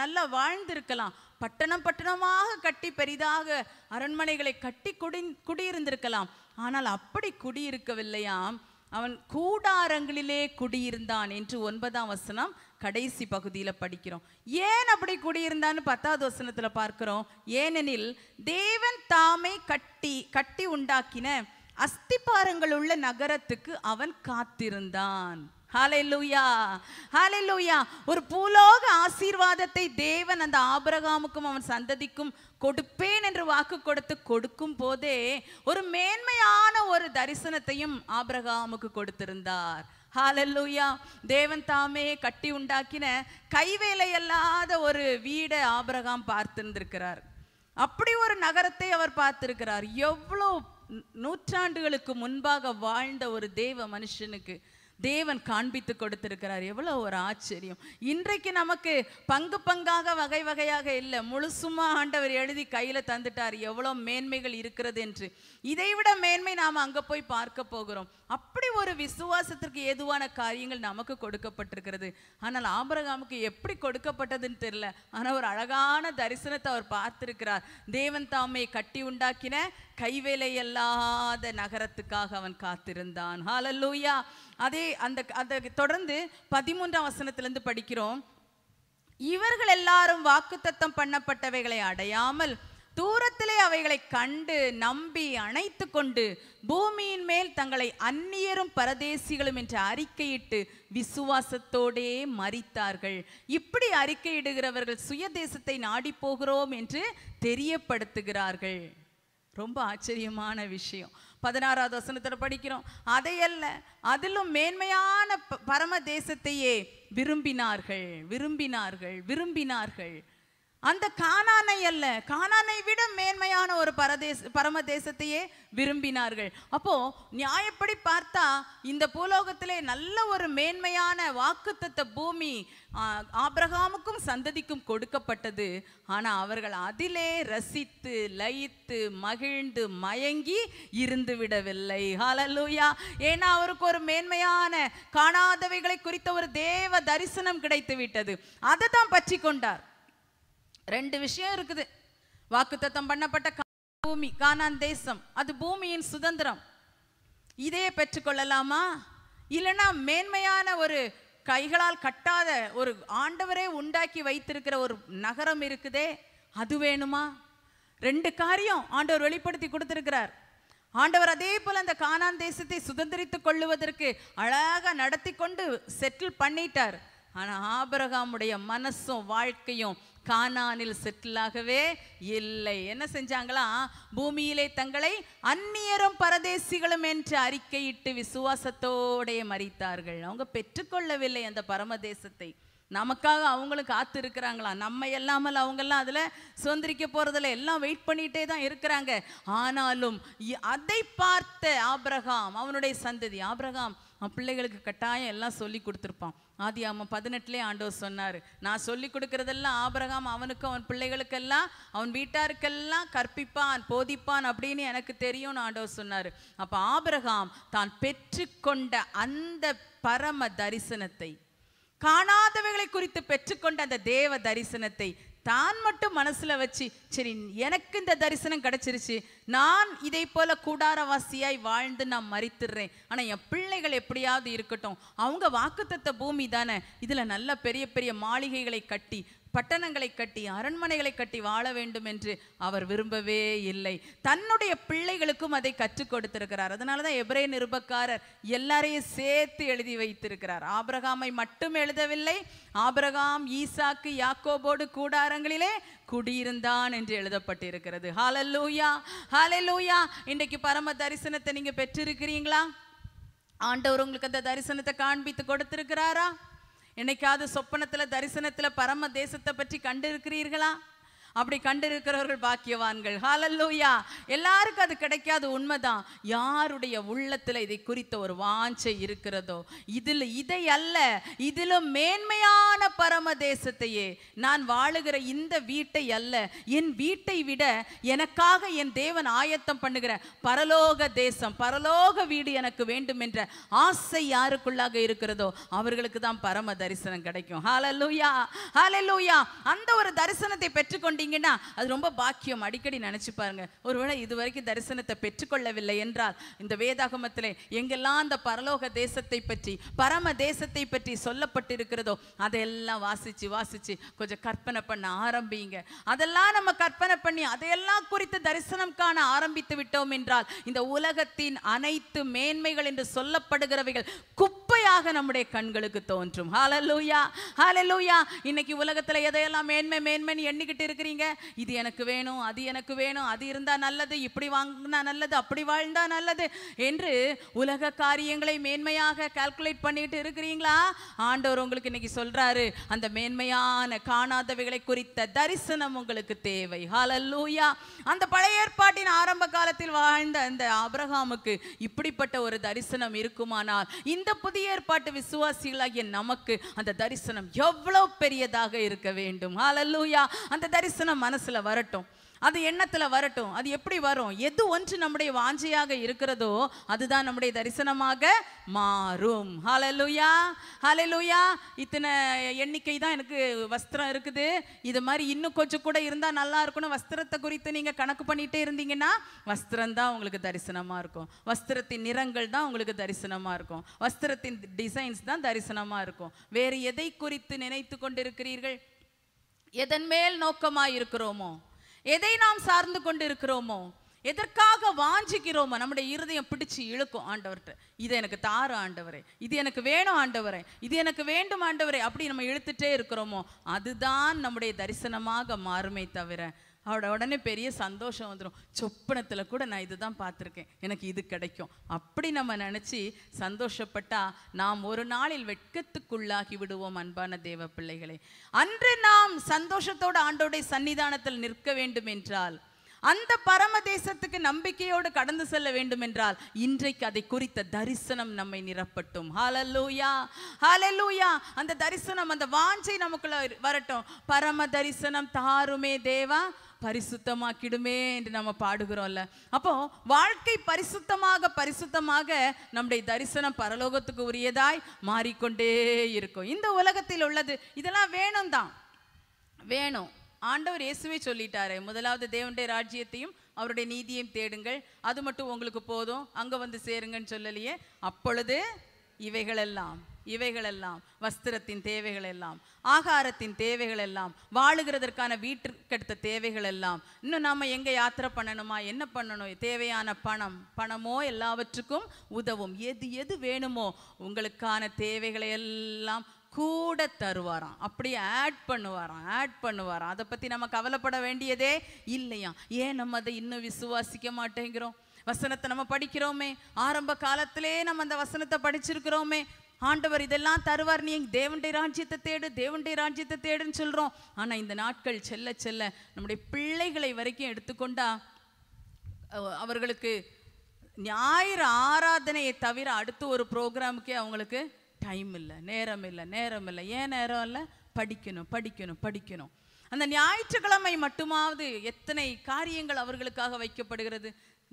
நல்லா வாழ்ந்திருக்கலாம் பட்டணம் பட்டணமாக கட்டி பெரிதாக அரண்மனைகளை கட்டி குடி குடியிருந்திருக்கலாம் ஆனால் அப்படி குடியிருக்கவில்லையாம் அவன் கூடாரங்களிலே குடியிருந்தான் என்று ஒன்பதாம் வசனம் கடைசி பகுதியில் படிக்கிறோம் ஏன் அப்படி குடியிருந்தான்னு பத்தாவது வசனத்தில் பார்க்கிறோம் ஏனெனில் தேவன் தாமே கட்டி கட்டி உண்டாக்கின அஸ்திபாரங்கள் உள்ள நகரத்துக்கு அவன் காத்திருந்தான் ஒரு பூலோக ஆசீர்வாதத்தை தேவன் அந்த ஆபரகாமுக்கும் அவன் சந்ததிக்கும் கொடுப்பேன் என்று வாக்கு கொடுத்து கொடுக்கும் போதே ஒரு மேன்மையான ஒரு தரிசனத்தையும் ஆபரகாமுக்கு கொடுத்திருந்தார் ஹாலல்லூயா தேவன் தாமே கட்டி உண்டாக்கின கைவேலை அல்லாத ஒரு வீடை ஆபரகாம் பார்த்திருந்திருக்கிறார் அப்படி ஒரு நகரத்தை அவர் பார்த்திருக்கிறார் எவ்வளோ நூற்றாண்டுகளுக்கு முன்பாக வாழ்ந்த ஒரு தேவ மனுஷனுக்கு தேவன் காண்பித்து கொடுத்திருக்கிறார் எவ்வளோ ஒரு ஆச்சரியம் இன்றைக்கு நமக்கு பங்கு பங்காக வகை வகையாக இல்லை முழுசுமா ஆண்டவர் எழுதி கையில் தந்துட்டார் எவ்வளோ மேன்மைகள் இருக்கிறது என்று இதைவிட மேன்மை நாம் அங்கே போய் பார்க்க போகிறோம் அப்படி ஒரு விசுவாசத்திற்கு ஏதுவான காரியங்கள் நமக்கு கொடுக்கப்பட்டிருக்கிறது ஆனால் ஆபரகாமுக்கு எப்படி கொடுக்கப்பட்டதுன்னு தெரியல ஆனால் ஒரு அழகான தரிசனத்தை அவர் பார்த்திருக்கிறார் தேவன் தாமை கட்டி உண்டாக்கின கைவேலை அல்லாத நகரத்துக்காக அவன் காத்திருந்தான் ஹாலல்லூயா அதே அந்த அதை தொடர்ந்து பதிமூன்றாம் வசனத்திலிருந்து படிக்கிறோம் இவர்கள் எல்லாரும் வாக்குத்தத்தம் பண்ணப்பட்டவைகளை அடையாமல் தூரத்திலே அவைகளை கண்டு நம்பி அணைத்து கொண்டு பூமியின் மேல் தங்களை அந்நியரும் பரதேசிகளும் என்று அறிக்கையிட்டு விசுவாசத்தோடே மறித்தார்கள் இப்படி அறிக்கையிடுகிறவர்கள் சுயதேசத்தை நாடி போகிறோம் என்று தெரியப்படுத்துகிறார்கள் ரொம்ப ஆச்சரியமான விஷயம் பதினாறாவது வசனத்தில் படிக்கிறோம் அதையல்ல அதிலும் மேன்மையான பரம தேசத்தையே விரும்பினார்கள் விரும்பினார்கள் விரும்பினார்கள் அந்த கானானை அல்ல கானானை விட மேன்மையான ஒரு பரதேச பரம தேசத்தையே விரும்பினார்கள் அப்போ நியாயப்படி பார்த்தா இந்த பூலோகத்திலே நல்ல ஒரு மேன்மையான வாக்குத்த பூமி ஆபிரகாமுக்கும் சந்ததிக்கும் கொடுக்கப்பட்டது ஆனால் அவர்கள் அதிலே ரசித்து லயித்து மகிழ்ந்து மயங்கி இருந்து விடவில்லை ஹலலூயா ஏன்னா அவருக்கு ஒரு மேன்மையான காணாதவைகளை குறித்த ஒரு தேவ தரிசனம் கிடைத்து விட்டது அதை தான் பற்றி கொண்டார் ரெண்டு விஷயம் இருக்குது வாக்குத்தத்தம் பண்ணப்பட்ட பூமி கானான் தேசம் அது பூமியின் சுதந்திரம் இதையே பெற்றுக்கொள்ளலாமா இல்லைனா மேன்மையான ஒரு கைகளால் கட்டாத ஒரு ஆண்டவரே உண்டாக்கி வைத்திருக்கிற ஒரு நகரம் இருக்குதே அது வேணுமா ரெண்டு காரியம் ஆண்டவர் வெளிப்படுத்தி கொடுத்திருக்கிறார் ஆண்டவர் அதே போல் அந்த கானான் தேசத்தை சுதந்திரித்து கொள்ளுவதற்கு அழகாக நடத்தி கொண்டு செட்டில் பண்ணிட்டார் ஆனால் ஆபரகாமுடைய மனசும் வாழ்க்கையும் கானானில் செட்டிலாகவே இல்லை என்ன செஞ்சாங்களா பூமியிலே தங்களை அந்நியரும் பரதேசிகளும் என்று அறிக்கையிட்டு விசுவாசத்தோடைய மறித்தார்கள் அவங்க பெற்றுக்கொள்ளவில்லை அந்த பரமதேசத்தை நமக்காக அவங்களும் காத்து இருக்கிறாங்களா நம்ம இல்லாமல் அவங்கெல்லாம் அதில் சுதந்திரிக்க போகிறதில்ல எல்லாம் வெயிட் பண்ணிகிட்டே தான் இருக்கிறாங்க ஆனாலும் அதை பார்த்த ஆப்ரகாம் அவனுடைய சந்ததி ஆப்ரகாம் பிள்ளைகளுக்கு கட்டாயம் எல்லாம் சொல்லி கொடுத்துருப்பான் ஆதி ஆமாம் பதினெட்டுலேயே ஆண்டவர் சொன்னார் நான் சொல்லி கொடுக்குறதெல்லாம் ஆபரகாம் அவனுக்கும் அவன் பிள்ளைகளுக்கெல்லாம் அவன் வீட்டாருக்கெல்லாம் கற்பிப்பான் போதிப்பான் அப்படின்னு எனக்கு தெரியும்னு ஆண்டவர் சொன்னார் அப்போ ஆபரகாம் தான் பெற்றுக்கொண்ட அந்த பரம தரிசனத்தை காணாதவைகளை குறித்து பெற்றுக்கொண்ட அந்த தேவ தரிசனத்தை தான் மட்டும் மனசில் வச்சு சரி எனக்கு இந்த தரிசனம் கிடச்சிருச்சு நான் இதை போல கூடாரவாசியாய் வாழ்ந்து நான் மறித்துடுறேன் ஆனால் என் பிள்ளைகள் எப்படியாவது இருக்கட்டும் அவங்க வாக்குத்தத்த பூமி தானே இதில் நல்ல பெரிய பெரிய மாளிகைகளை கட்டி பட்டணங்களை கட்டி அரண்மனைகளை கட்டி வாழ வேண்டும் என்று அவர் விரும்பவே இல்லை தன்னுடைய பிள்ளைகளுக்கும் அதை கற்றுக் கொடுத்திருக்கிறார் அதனாலதான் தான் எபிரே நிருபக்காரர் எல்லாரையும் சேர்த்து எழுதி வைத்திருக்கிறார் ஆபிரகாமை மட்டும் எழுதவில்லை ஆபிரகாம் ஈசாக்கு யாக்கோபோடு கூடாரங்களிலே குடியிருந்தான் என்று எழுதப்பட்டிருக்கிறது ஹாலல்லூயா ஹாலல்லூயா இன்றைக்கு பரம தரிசனத்தை நீங்க பெற்றிருக்கிறீங்களா ஆண்டவர் உங்களுக்கு அந்த தரிசனத்தை காண்பித்து கொடுத்திருக்கிறாரா என்னைக்காவது சொப்பனத்தில் தரிசனத்தில் பரம தேசத்தை பற்றி கண்டிருக்கிறீர்களா அப்படி கண்டிருக்கிறவர்கள் பாக்கியவான்கள் ஹாலல்லூயா எல்லாருக்கும் அது கிடைக்காது உண்மைதான் யாருடைய உள்ளத்தில் இதை குறித்த ஒரு வாஞ்சை இருக்கிறதோ இதில் இதை அல்ல இதிலும் மேன்மையான பரம தேசத்தையே நான் வாழுகிற இந்த வீட்டை அல்ல என் வீட்டை விட எனக்காக என் தேவன் ஆயத்தம் பண்ணுகிற பரலோக தேசம் பரலோக வீடு எனக்கு வேண்டும் என்ற ஆசை யாருக்குள்ளாக இருக்கிறதோ அவர்களுக்கு தான் பரம தரிசனம் கிடைக்கும் ஹாலல்லூயா ஹாலல்லூயா அந்த ஒரு தரிசனத்தை பெற்றுக்கொண்டு மாட்டீங்கன்னா அது ரொம்ப பாக்கியம் அடிக்கடி நினச்சி பாருங்க ஒருவேளை இதுவரைக்கும் தரிசனத்தை பெற்றுக்கொள்ளவில்லை என்றால் இந்த வேதாகமத்தில் எங்கெல்லாம் அந்த பரலோக தேசத்தை பற்றி பரம தேசத்தை பற்றி சொல்லப்பட்டிருக்கிறதோ அதையெல்லாம் வாசித்து வாசித்து கொஞ்சம் கற்பனை பண்ண ஆரம்பிங்க அதெல்லாம் நம்ம கற்பனை பண்ணி அதையெல்லாம் குறித்து தரிசனம் காண ஆரம்பித்து விட்டோம் என்றால் இந்த உலகத்தின் அனைத்து மேன்மைகள் என்று சொல்லப்படுகிறவைகள் குப்பையாக நம்முடைய கண்களுக்கு தோன்றும் ஹாலலூயா ஹாலலூயா இன்னைக்கு உலகத்தில் எதையெல்லாம் மேன்மை மேன்மைன்னு எண்ணிக்கிட்டு இருக்கிறீங்க வாங்குறீங்க இது எனக்கு வேணும் அது எனக்கு வேணும் அது இருந்தால் நல்லது இப்படி வாங்கினா நல்லது அப்படி வாழ்ந்தா நல்லது என்று உலக காரியங்களை மேன்மையாக கால்குலேட் பண்ணிட்டு இருக்கிறீங்களா ஆண்டவர் உங்களுக்கு இன்னைக்கு சொல்றாரு அந்த மேன்மையான காணாதவைகளை குறித்த தரிசனம் உங்களுக்கு தேவை ஹாலல்லூயா அந்த பழைய ஏற்பாட்டின் ஆரம்ப காலத்தில் வாழ்ந்த அந்த அப்ரஹாமுக்கு இப்படிப்பட்ட ஒரு தரிசனம் இருக்குமானால் இந்த புதிய ஏற்பாட்டு விசுவாசிகளாகிய நமக்கு அந்த தரிசனம் எவ்வளவு பெரியதாக இருக்க வேண்டும் ஹாலல்லூயா அந்த தரிசனம் வசனம் மனசில் வரட்டும் அது எண்ணத்தில் வரட்டும் அது எப்படி வரும் எது ஒன்று நம்முடைய வாஞ்சியாக இருக்கிறதோ அதுதான் நம்முடைய தரிசனமாக மாறும் ஹலலுயா ஹலலுயா இத்தனை எண்ணிக்கை தான் எனக்கு வஸ்திரம் இருக்குது இது மாதிரி இன்னும் கொஞ்சம் கூட இருந்தால் நல்லா இருக்கும்னு வஸ்திரத்தை குறித்து நீங்கள் கணக்கு பண்ணிகிட்டே இருந்தீங்கன்னா வஸ்திரம் தான் உங்களுக்கு தரிசனமாக இருக்கும் வஸ்திரத்தின் நிறங்கள் தான் உங்களுக்கு தரிசனமாக இருக்கும் வஸ்திரத்தின் டிசைன்ஸ் தான் தரிசனமாக இருக்கும் வேறு எதை குறித்து நினைத்து கொண்டிருக்கிறீர்கள் எதன் மேல் நோக்கமாக இருக்கிறோமோ எதை நாம் சார்ந்து கொண்டு இருக்கிறோமோ எதற்காக வாஞ்சிக்கிறோமோ நம்முடைய இருதயம் பிடிச்சு இழுக்கும் ஆண்டவர்கிட்ட இது எனக்கு தாரு ஆண்டவரே இது எனக்கு வேணும் ஆண்டவரே இது எனக்கு வேண்டும் ஆண்டவரே அப்படி நம்ம இழுத்துட்டே இருக்கிறோமோ அதுதான் நம்முடைய தரிசனமாக மாறுமே தவிர அவட உடனே பெரிய சந்தோஷம் வந்துடும் சொப்பனத்தில் கூட நான் இது தான் பார்த்துருக்கேன் எனக்கு இது கிடைக்கும் அப்படி நம்ம நினச்சி சந்தோஷப்பட்டால் நாம் ஒரு நாளில் வெட்கத்துக்குள்ளாகி விடுவோம் அன்பான தேவ பிள்ளைகளை அன்று நாம் சந்தோஷத்தோடு ஆண்டோடைய சன்னிதானத்தில் நிற்க வேண்டும் என்றால் அந்த பரம தேசத்துக்கு நம்பிக்கையோடு கடந்து செல்ல வேண்டும் என்றால் இன்றைக்கு அதை குறித்த தரிசனம் நம்மை நிரப்பட்டும் ஹாலல்லூயா ஹாலல்லூயா அந்த தரிசனம் அந்த வாஞ்சை நமக்குள்ள வரட்டும் பரம தரிசனம் தாருமே தேவா பரிசுத்தமாக்கிடுமே என்று நம்ம பாடுகிறோம்ல அப்போ வாழ்க்கை பரிசுத்தமாக பரிசுத்தமாக நம்முடைய தரிசனம் பரலோகத்துக்கு உரியதாய் மாறிக்கொண்டே இருக்கும் இந்த உலகத்தில் உள்ளது இதெல்லாம் வேணும் தான் வேணும் ஆண்டவர் இயேசுவே சொல்லிட்டாரு முதலாவது தேவனுடைய ராஜ்யத்தையும் அவருடைய நீதியையும் தேடுங்கள் அது மட்டும் உங்களுக்கு போதும் அங்கே வந்து சேருங்கன்னு சொல்லலையே அப்பொழுது இவைகளெல்லாம் இவைகளெல்லாம் வஸ்திரத்தின் தேவைகள் எல்லாம் ஆகாரத்தின் தேவைகள் எல்லாம் வாழுகிறதற்கான வீட்டுக்கெடுத்த தேவைகள் எல்லாம் இன்னும் நாம் எங்கே யாத்திரை பண்ணணுமா என்ன பண்ணணும் தேவையான பணம் பணமோ எல்லாவற்றுக்கும் உதவும் எது எது வேணுமோ உங்களுக்கான தேவைகளை எல்லாம் கூட தருவாராம் அப்படியே ஆட் பண்ணுவாராம் ஆட் பண்ணுவாராம் அதை பற்றி நம்ம கவலைப்பட வேண்டியதே இல்லையா ஏன் நம்ம அதை இன்னும் விசுவாசிக்க மாட்டேங்கிறோம் வசனத்தை நம்ம படிக்கிறோமே ஆரம்ப காலத்திலே நம்ம அந்த வசனத்தை படிச்சிருக்கிறோமே ஆண்டவர் இதெல்லாம் தருவார் நீ தேவண்டை ராஜ்யத்தை தேடு தேவண்டை ராஜ்யத்தை தேடுன்னு சொல்கிறோம் ஆனால் இந்த நாட்கள் செல்ல செல்ல நம்முடைய பிள்ளைகளை வரைக்கும் எடுத்துக்கொண்டா அவர்களுக்கு ஞாயிறு ஆராதனையை தவிர அடுத்து ஒரு ப்ரோக்ராமுக்கே அவங்களுக்கு டைம் இல்லை நேரம் இல்லை நேரம் இல்லை ஏன் நேரம் இல்லை படிக்கணும் படிக்கணும் படிக்கணும் அந்த ஞாயிற்றுக்கிழமை மட்டுமாவது எத்தனை காரியங்கள் அவர்களுக்காக வைக்கப்படுகிறது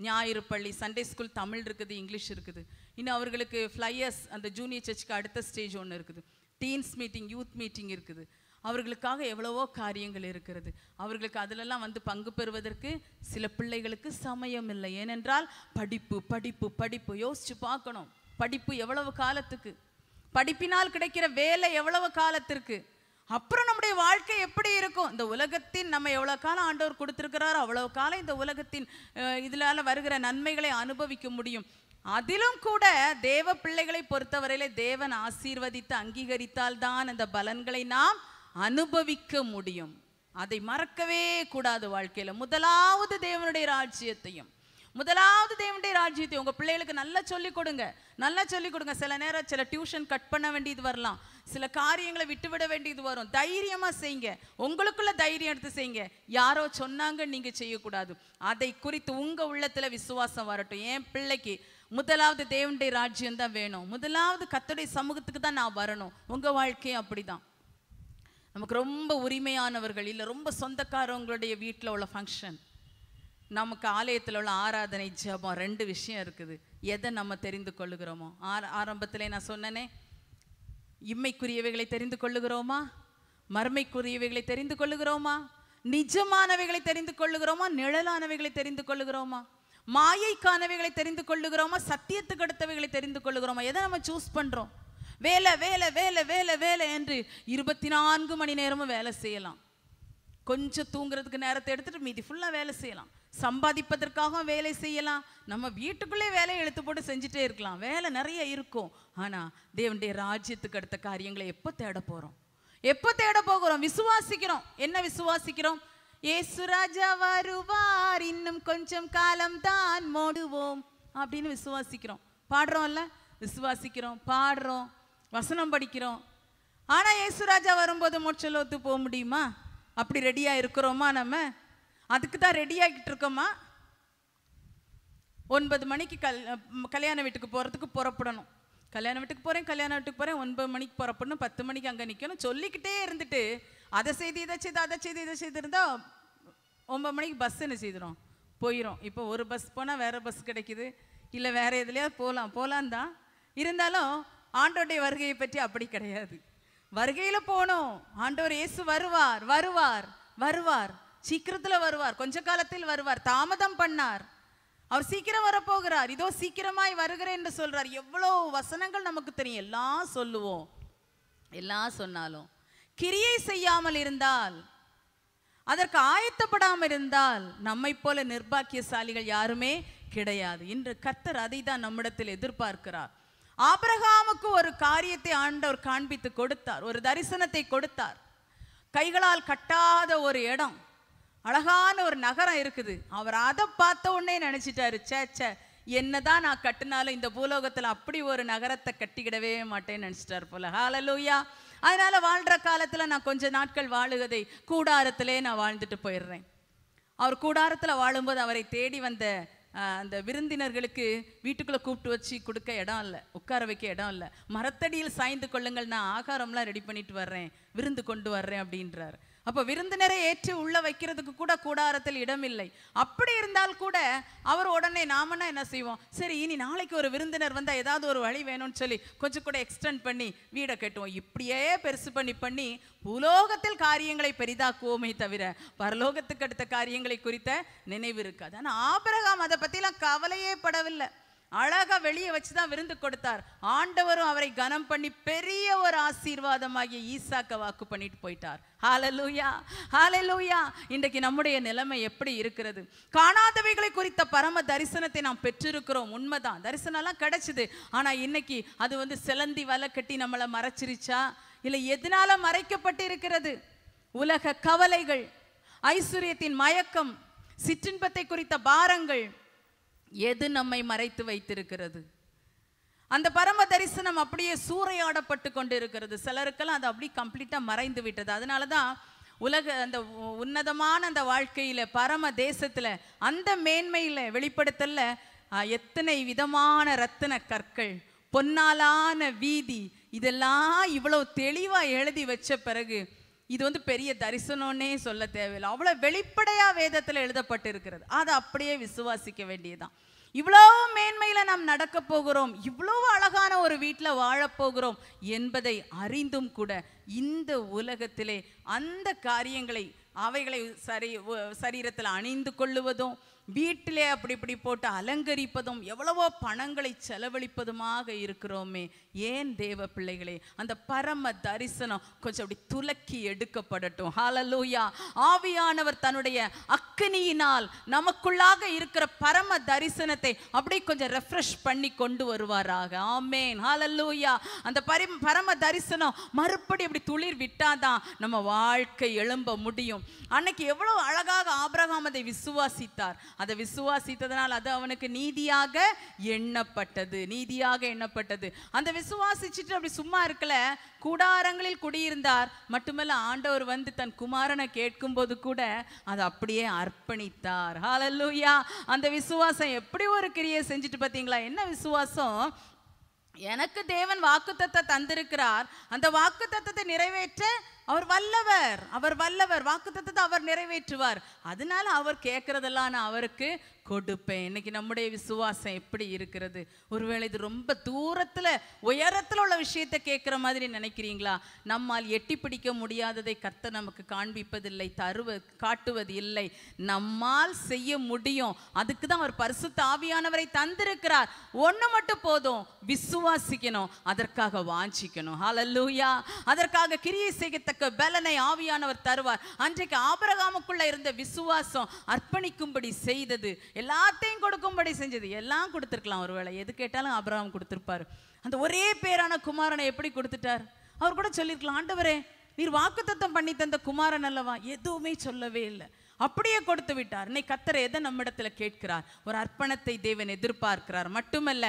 ஞாயிறு பள்ளி சண்டே ஸ்கூல் தமிழ் இருக்குது இங்கிலீஷ் இருக்குது இன்னும் அவர்களுக்கு ஃப்ளையர்ஸ் அந்த ஜூனியர் சர்ச்சுக்கு அடுத்த ஸ்டேஜ் ஒன்று இருக்குது டீன்ஸ் மீட்டிங் யூத் மீட்டிங் இருக்குது அவர்களுக்காக எவ்வளவோ காரியங்கள் இருக்கிறது அவர்களுக்கு அதிலெல்லாம் வந்து பங்கு பெறுவதற்கு சில பிள்ளைகளுக்கு சமயம் இல்லை ஏனென்றால் படிப்பு படிப்பு படிப்பு யோசித்து பார்க்கணும் படிப்பு எவ்வளவு காலத்துக்கு படிப்பினால் கிடைக்கிற வேலை எவ்வளவு காலத்திற்கு அப்புறம் நம்முடைய வாழ்க்கை எப்படி இருக்கும் இந்த உலகத்தின் நம்ம எவ்வளோ காலம் ஆண்டவர் கொடுத்துருக்கிறாரோ அவ்வளோ காலம் இந்த உலகத்தின் இதனால் வருகிற நன்மைகளை அனுபவிக்க முடியும் அதிலும் கூட தேவ பிள்ளைகளை பொறுத்தவரையில தேவன் ஆசீர்வதித்து அங்கீகரித்தால் தான் அந்த பலன்களை நாம் அனுபவிக்க முடியும் அதை மறக்கவே கூடாது வாழ்க்கையில் முதலாவது தேவனுடைய ராஜ்யத்தையும் முதலாவது தேவனுடைய ராஜ்யத்தை உங்கள் பிள்ளைகளுக்கு நல்லா சொல்லிக் கொடுங்க நல்லா சொல்லிக் கொடுங்க சில நேரம் சில டியூஷன் கட் பண்ண வேண்டியது வரலாம் சில காரியங்களை விட்டுவிட வேண்டியது வரும் தைரியமாக செய்யுங்க உங்களுக்குள்ள தைரியம் எடுத்து செய்யுங்க யாரோ சொன்னாங்க நீங்கள் செய்யக்கூடாது அதை குறித்து உங்கள் உள்ளத்தில் விசுவாசம் வரட்டும் என் பிள்ளைக்கு முதலாவது தேவனுடைய ராஜ்யம் தான் வேணும் முதலாவது கத்துடைய சமூகத்துக்கு தான் நான் வரணும் உங்கள் வாழ்க்கையும் அப்படிதான் நமக்கு ரொம்ப உரிமையானவர்கள் இல்லை ரொம்ப சொந்தக்காரவங்களுடைய வீட்டில் உள்ள ஃபங்க்ஷன் நமக்கு ஆலயத்தில் உள்ள ஆராதனை ஜபம் ரெண்டு விஷயம் இருக்குது எதை நம்ம தெரிந்து கொள்ளுகிறோமோ ஆர ஆரம்பத்தில் நான் சொன்னனே இம்மைக்குரியவைகளை தெரிந்து கொள்ளுகிறோமா மர்மைக்குரியவைகளை தெரிந்து கொள்ளுகிறோமா நிஜமானவைகளை தெரிந்து கொள்ளுகிறோமா நிழலானவைகளை தெரிந்து கொள்ளுகிறோமா மாயைக்கானவைகளை தெரிந்து கொள்ளுகிறோமா சத்தியத்துக்கு அடுத்தவைகளை தெரிந்து கொள்ளுகிறோமா எதை நம்ம சூஸ் பண்ணுறோம் வேலை வேலை வேலை வேலை வேலை என்று இருபத்தி நான்கு மணி நேரமும் வேலை செய்யலாம் கொஞ்சம் தூங்குறதுக்கு நேரத்தை எடுத்துட்டு மீதி ஃபுல்லாக வேலை செய்யலாம் சம்பாதிப்பதற்காக வேலை செய்யலாம் நம்ம வீட்டுக்குள்ளே வேலையை எடுத்து போட்டு செஞ்சுட்டே இருக்கலாம் வேலை நிறைய இருக்கும் ஆனால் தேவனுடைய ராஜ்யத்துக்கு அடுத்த காரியங்களை எப்போ தேட போகிறோம் எப்போ தேட போகிறோம் விசுவாசிக்கிறோம் என்ன விசுவாசிக்கிறோம் ஏசு ராஜா வருவார் இன்னும் கொஞ்சம் காலம் தான் மோடுவோம் அப்படின்னு விசுவாசிக்கிறோம் பாடுறோம்ல விசுவாசிக்கிறோம் பாடுறோம் வசனம் படிக்கிறோம் ஆனால் ஏசுராஜா வரும்போது மோட்சலோத்து போக முடியுமா அப்படி ரெடியாக இருக்கிறோமா நம்ம அதுக்கு தான் ரெடி ஆகிட்டு இருக்கோமா ஒன்பது மணிக்கு கல் கல்யாண வீட்டுக்கு போகிறதுக்கு புறப்படணும் கல்யாண வீட்டுக்கு போகிறேன் கல்யாண வீட்டுக்கு போகிறேன் ஒன்பது மணிக்கு புறப்படணும் பத்து மணிக்கு அங்கே நிற்கணும் சொல்லிக்கிட்டே இருந்துட்டு அதை செய்து இதை செய்து அதை செய்து இதை செய்திருந்தா ஒன்பது மணிக்கு பஸ்ஸுன்னு செய்திடும் போயிடும் இப்போ ஒரு பஸ் போனால் வேறு பஸ் கிடைக்குது இல்லை வேறு எதுலையாவது போகலாம் போகலான் தான் இருந்தாலும் ஆண்டோடைய வருகையை பற்றி அப்படி கிடையாது வருகையில போனோம் ஆண்டவர் இயேசு வருவார் வருவார் வருவார் சீக்கிரத்துல வருவார் கொஞ்ச காலத்தில் வருவார் தாமதம் பண்ணார் அவர் சீக்கிரம் வரப்போகிறார் இதோ சீக்கிரமாய் வருகிறேன் என்று சொல்றார் எவ்வளோ வசனங்கள் நமக்கு தெரியும் எல்லாம் சொல்லுவோம் எல்லாம் சொன்னாலும் கிரியை செய்யாமல் இருந்தால் அதற்கு ஆயத்தப்படாமல் இருந்தால் நம்மை போல நிர்பாக்கியசாலிகள் யாருமே கிடையாது இன்று கத்தர் அதை தான் நம்மிடத்தில் எதிர்பார்க்கிறார் ஆபரகாமுக்கு ஒரு காரியத்தை ஆண்டவர் காண்பித்து கொடுத்தார் ஒரு தரிசனத்தை கொடுத்தார் கைகளால் கட்டாத ஒரு இடம் அழகான ஒரு நகரம் இருக்குது அவர் அதை பார்த்த உடனே நினைச்சிட்டாரு சே சே என்னதான் நான் கட்டினாலும் இந்த பூலோகத்தில் அப்படி ஒரு நகரத்தை கட்டிக்கிடவே மாட்டேன்னு நினச்சிட்டார் போல ஹாலலூயா அதனால வாழ்கிற காலத்தில் நான் கொஞ்ச நாட்கள் வாழுகதை கூடாரத்திலே நான் வாழ்ந்துட்டு போயிடுறேன் அவர் கூடாரத்தில் வாழும்போது அவரை தேடி வந்த அந்த விருந்தினர்களுக்கு வீட்டுக்குள்ளே கூப்பிட்டு வச்சு கொடுக்க இடம் இல்லை உட்கார வைக்க இடம் இல்லை மரத்தடியில் சாய்ந்து கொள்ளுங்கள் நான் ஆகாரம்லாம் ரெடி பண்ணிட்டு வர்றேன் விருந்து கொண்டு வர்றேன் அப்படின்றார் அப்போ விருந்தினரை ஏற்று உள்ளே வைக்கிறதுக்கு கூட கூடாரத்தில் இடமில்லை அப்படி இருந்தால் கூட அவர் உடனே நாமனா என்ன செய்வோம் சரி இனி நாளைக்கு ஒரு விருந்தினர் வந்தால் ஏதாவது ஒரு வழி வேணும்னு சொல்லி கொஞ்சம் கூட எக்ஸ்டெண்ட் பண்ணி வீடை கட்டுவோம் இப்படியே பெருசு பண்ணி பண்ணி பூலோகத்தில் காரியங்களை பெரிதாக்குவோமே தவிர பரலோகத்துக்கு அடுத்த காரியங்களை குறித்த நினைவு இருக்காது ஆனால் ஆபரகம் அதை பற்றிலாம் கவலையே படவில்லை அழகா வெளியே வச்சு தான் விருந்து கொடுத்தார் ஆண்டவரும் அவரை கனம் பண்ணி பெரிய ஒரு ஆசீர்வாதமாகிய ஈசாக்க வாக்கு பண்ணிட்டு போயிட்டார் ஹாலலூயா ஹாலலூயா இன்றைக்கு நம்முடைய நிலைமை எப்படி இருக்கிறது காணாதவைகளை குறித்த பரம தரிசனத்தை நாம் பெற்றிருக்கிறோம் உண்மைதான் தரிசனம்லாம் கிடைச்சிது ஆனால் இன்னைக்கு அது வந்து சிலந்தி வலை கட்டி நம்மளை மறைச்சிருச்சா இல்லை எதனால மறைக்கப்பட்டு இருக்கிறது உலக கவலைகள் ஐஸ்வர்யத்தின் மயக்கம் சிற்றின்பத்தை குறித்த பாரங்கள் எது நம்மை மறைத்து வைத்திருக்கிறது அந்த பரம தரிசனம் அப்படியே சூறையாடப்பட்டு கொண்டு இருக்கிறது சிலருக்கெல்லாம் அது அப்படியே கம்ப்ளீட்டாக மறைந்து விட்டது அதனால தான் உலக அந்த உன்னதமான அந்த வாழ்க்கையில் பரம தேசத்தில் அந்த மேன்மையில் வெளிப்படுத்தல எத்தனை விதமான ரத்தின கற்கள் பொன்னாலான வீதி இதெல்லாம் இவ்வளோ தெளிவாக எழுதி வச்ச பிறகு இது வந்து பெரிய தரிசனம்னே சொல்ல தேவையில்லை அவ்வளோ வெளிப்படையாக வேதத்தில் எழுதப்பட்டிருக்கிறது அதை அப்படியே விசுவாசிக்க வேண்டியதுதான் இவ்வளோ மேன்மையில் நாம் நடக்க போகிறோம் இவ்வளோ அழகான ஒரு வீட்டில் வாழப்போகிறோம் என்பதை அறிந்தும் கூட இந்த உலகத்திலே அந்த காரியங்களை அவைகளை சரி சரீரத்தில் அணிந்து கொள்ளுவதும் வீட்டிலே அப்படி இப்படி போட்டு அலங்கரிப்பதும் எவ்வளவோ பணங்களை செலவழிப்பதுமாக இருக்கிறோமே ஏன் தேவ பிள்ளைகளே அந்த பரம தரிசனம் கொஞ்சம் அப்படி துலக்கி எடுக்கப்படட்டும் ஹாலலூயா ஆவியானவர் தன்னுடைய அக்கினியினால் நமக்குள்ளாக இருக்கிற பரம தரிசனத்தை அப்படியே கொஞ்சம் ரெஃப்ரெஷ் பண்ணி கொண்டு வருவாராக ஆமேன் ஹாலலூயா அந்த பரி பரம தரிசனம் மறுபடி அப்படி துளிர் விட்டாதான் நம்ம வாழ்க்கை எழும்ப முடியும் அன்னைக்கு எவ்வளோ அழகாக ஆபிரகாம் அதை விசுவாசித்தார் அதை விசுவாசித்ததனால் அது அவனுக்கு நீதியாக எண்ணப்பட்டது நீதியாக எண்ணப்பட்டது அந்த விசுவாசிச்சுட்டு அப்படி சும்மா இருக்கல கூடாரங்களில் குடியிருந்தார் மட்டுமல்ல ஆண்டவர் வந்து தன் குமாரனை கேட்கும் போது கூட அதை அப்படியே அர்ப்பணித்தார் ஹாலல்லூயா அந்த விசுவாசம் எப்படி ஒரு கிரியை செஞ்சுட்டு பார்த்தீங்களா என்ன விசுவாசம் எனக்கு தேவன் வாக்குத்தத்தை தந்திருக்கிறார் அந்த வாக்குத்தத்தை நிறைவேற்ற அவர் வல்லவர் அவர் வல்லவர் வாக்குத்தத்தை அவர் நிறைவேற்றுவார் அதனால அவர் கேட்கறதெல்லாம் அவருக்கு கொடுப்பேன் இன்னைக்கு நம்முடைய விசுவாசம் எப்படி இருக்கிறது ஒருவேளை இது ரொம்ப தூரத்தில் உயரத்தில் உள்ள விஷயத்தை கேட்குற மாதிரி நினைக்கிறீங்களா நம்மால் எட்டி பிடிக்க முடியாததை கர்த்த நமக்கு காண்பிப்பதில்லை தருவ காட்டுவது இல்லை நம்மால் செய்ய முடியும் அதுக்கு தான் அவர் பரிசுத்த ஆவியானவரை தந்திருக்கிறார் ஒன்று மட்டும் போதும் விசுவாசிக்கணும் அதற்காக வாஞ்சிக்கணும் ஹலல்லூயா அதற்காக கிரியை செய்யத்தக்க பலனை ஆவியானவர் தருவார் அன்றைக்கு ஆபரகாமுக்குள்ள இருந்த விசுவாசம் அர்ப்பணிக்கும்படி செய்தது எல்லாத்தையும் கொடுக்கும்படி செஞ்சது எல்லாம் கொடுத்துருக்கலாம் ஒருவேளை எது கேட்டாலும் அபராமம் கொடுத்துருப்பார் அந்த ஒரே பேரான குமாரனை எப்படி கொடுத்துட்டார் அவர் கூட சொல்லியிருக்கலாம் ஆண்டவரே நீர் வாக்குத்தத்தம் பண்ணி தந்த குமாரன் அல்லவா எதுவுமே சொல்லவே இல்லை அப்படியே கொடுத்து விட்டார் இன்னை கத்தர் எதை நம்மிடத்துல கேட்கிறார் ஒரு அர்ப்பணத்தை தேவன் எதிர்பார்க்கிறார் மட்டுமல்ல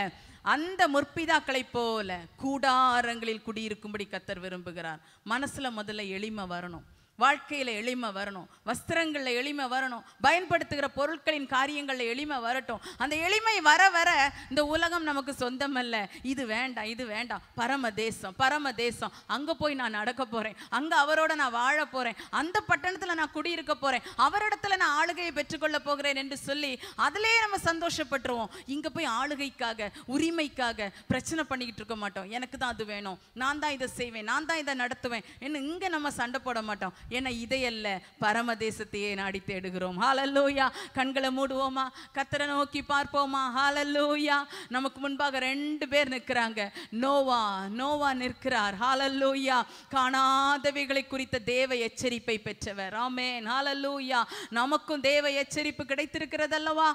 அந்த முற்பிதாக்களை போல கூடாரங்களில் குடியிருக்கும்படி கத்தர் விரும்புகிறார் மனசுல முதல்ல எளிமை வரணும் வாழ்க்கையில் எளிமை வரணும் வஸ்திரங்களில் எளிமை வரணும் பயன்படுத்துகிற பொருட்களின் காரியங்களில் எளிமை வரட்டும் அந்த எளிமை வர வர இந்த உலகம் நமக்கு சொந்தமல்ல இது வேண்டாம் இது வேண்டாம் பரம தேசம் பரம தேசம் அங்கே போய் நான் நடக்க போகிறேன் அங்கே அவரோட நான் வாழ போகிறேன் அந்த பட்டணத்தில் நான் குடியிருக்க போகிறேன் அவரிடத்துல நான் ஆளுகையை பெற்றுக்கொள்ள போகிறேன் என்று சொல்லி அதிலே நம்ம சந்தோஷப்பட்டுருவோம் இங்கே போய் ஆளுகைக்காக உரிமைக்காக பிரச்சனை பண்ணிக்கிட்டு இருக்க மாட்டோம் எனக்கு தான் அது வேணும் நான் தான் இதை செய்வேன் நான் தான் இதை நடத்துவேன் என்று இங்கே நம்ம சண்டை போட மாட்டோம் ஏன்னா இதையல்ல பரம தேசத்தையே நாடி தேடுகிறோம் ஹாலல்லூயா கண்களை மூடுவோமா கத்தரை நோக்கி பார்ப்போமா ஹாலல்லூயா நமக்கு முன்பாக ரெண்டு பேர் நிற்கிறாங்க நோவா நோவா நிற்கிறார் ஹாலல்லூயா காணாதவைகளை குறித்த தேவ எச்சரிப்பை பெற்றவர் ஆமேன் ஹாலல்லூயா நமக்கும் தேவ எச்சரிப்பு கிடைத்திருக்கிறதல்லவா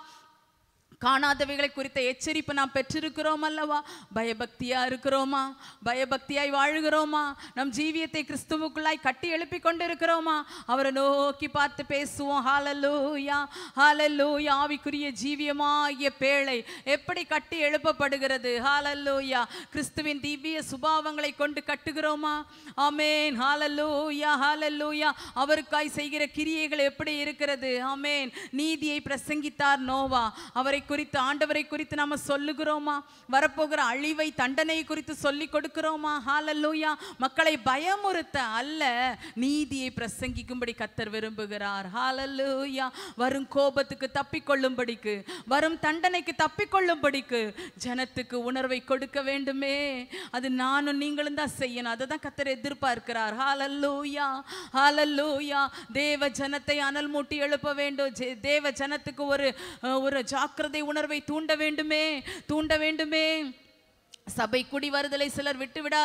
காணாதவைகளை குறித்த எச்சரிப்பு நாம் பெற்றிருக்கிறோம் அல்லவா பயபக்தியா இருக்கிறோமா பயபக்தியாய் வாழுகிறோமா நம் ஜீவியத்தை கிறிஸ்துவுக்குள்ளாய் கட்டி எழுப்பி கொண்டிருக்கிறோமா அவரை நோக்கி பார்த்து பேசுவோம் ஹாலலூயா ஹாலலூயா ஆவிக்குரிய ஜீவியமாகிய பேழை எப்படி கட்டி எழுப்பப்படுகிறது ஹாலல்லூயா கிறிஸ்துவின் திவ்ய சுபாவங்களை கொண்டு கட்டுகிறோமா ஆமேன் ஹாலல்லூயா ஹாலல்லூயா அவருக்காய் செய்கிற கிரியைகள் எப்படி இருக்கிறது ஆமேன் நீதியை பிரசங்கித்தார் நோவா அவரை குறித்து ஆண்டவரை குறித்து நாம சொல்லுகிறோமா வரப்போகிற அழிவை தண்டனை குறித்து சொல்லி கொடுக்கிறோமா ஹாலல்லூயா மக்களை பயமுறுத்த அல்ல நீதியை பிரசங்கிக்கும்படி கத்தர் விரும்புகிறார் ஹாலல்லூயா வரும் கோபத்துக்கு தப்பிக்கொள்ளும்படிக்கு வரும் தண்டனைக்கு தப்பிக்கொள்ளும்படிக்கு ஜனத்துக்கு உணர்வை கொடுக்க வேண்டுமே அது நானும் நீங்களும் தான் செய்யணும் அதை தான் கத்தர் எதிர்பார்க்கிறார் ஹாலல்லூயா ஹாலல்லூயா தேவ ஜனத்தை அனல் மூட்டி எழுப்ப வேண்டும் தேவ ஜனத்துக்கு ஒரு ஒரு ஜாக்கிரதை உணர்வை தூண்ட வேண்டுமே தூண்ட வேண்டுமே சபை குடி வருதலை சிலர் விட்டுவிட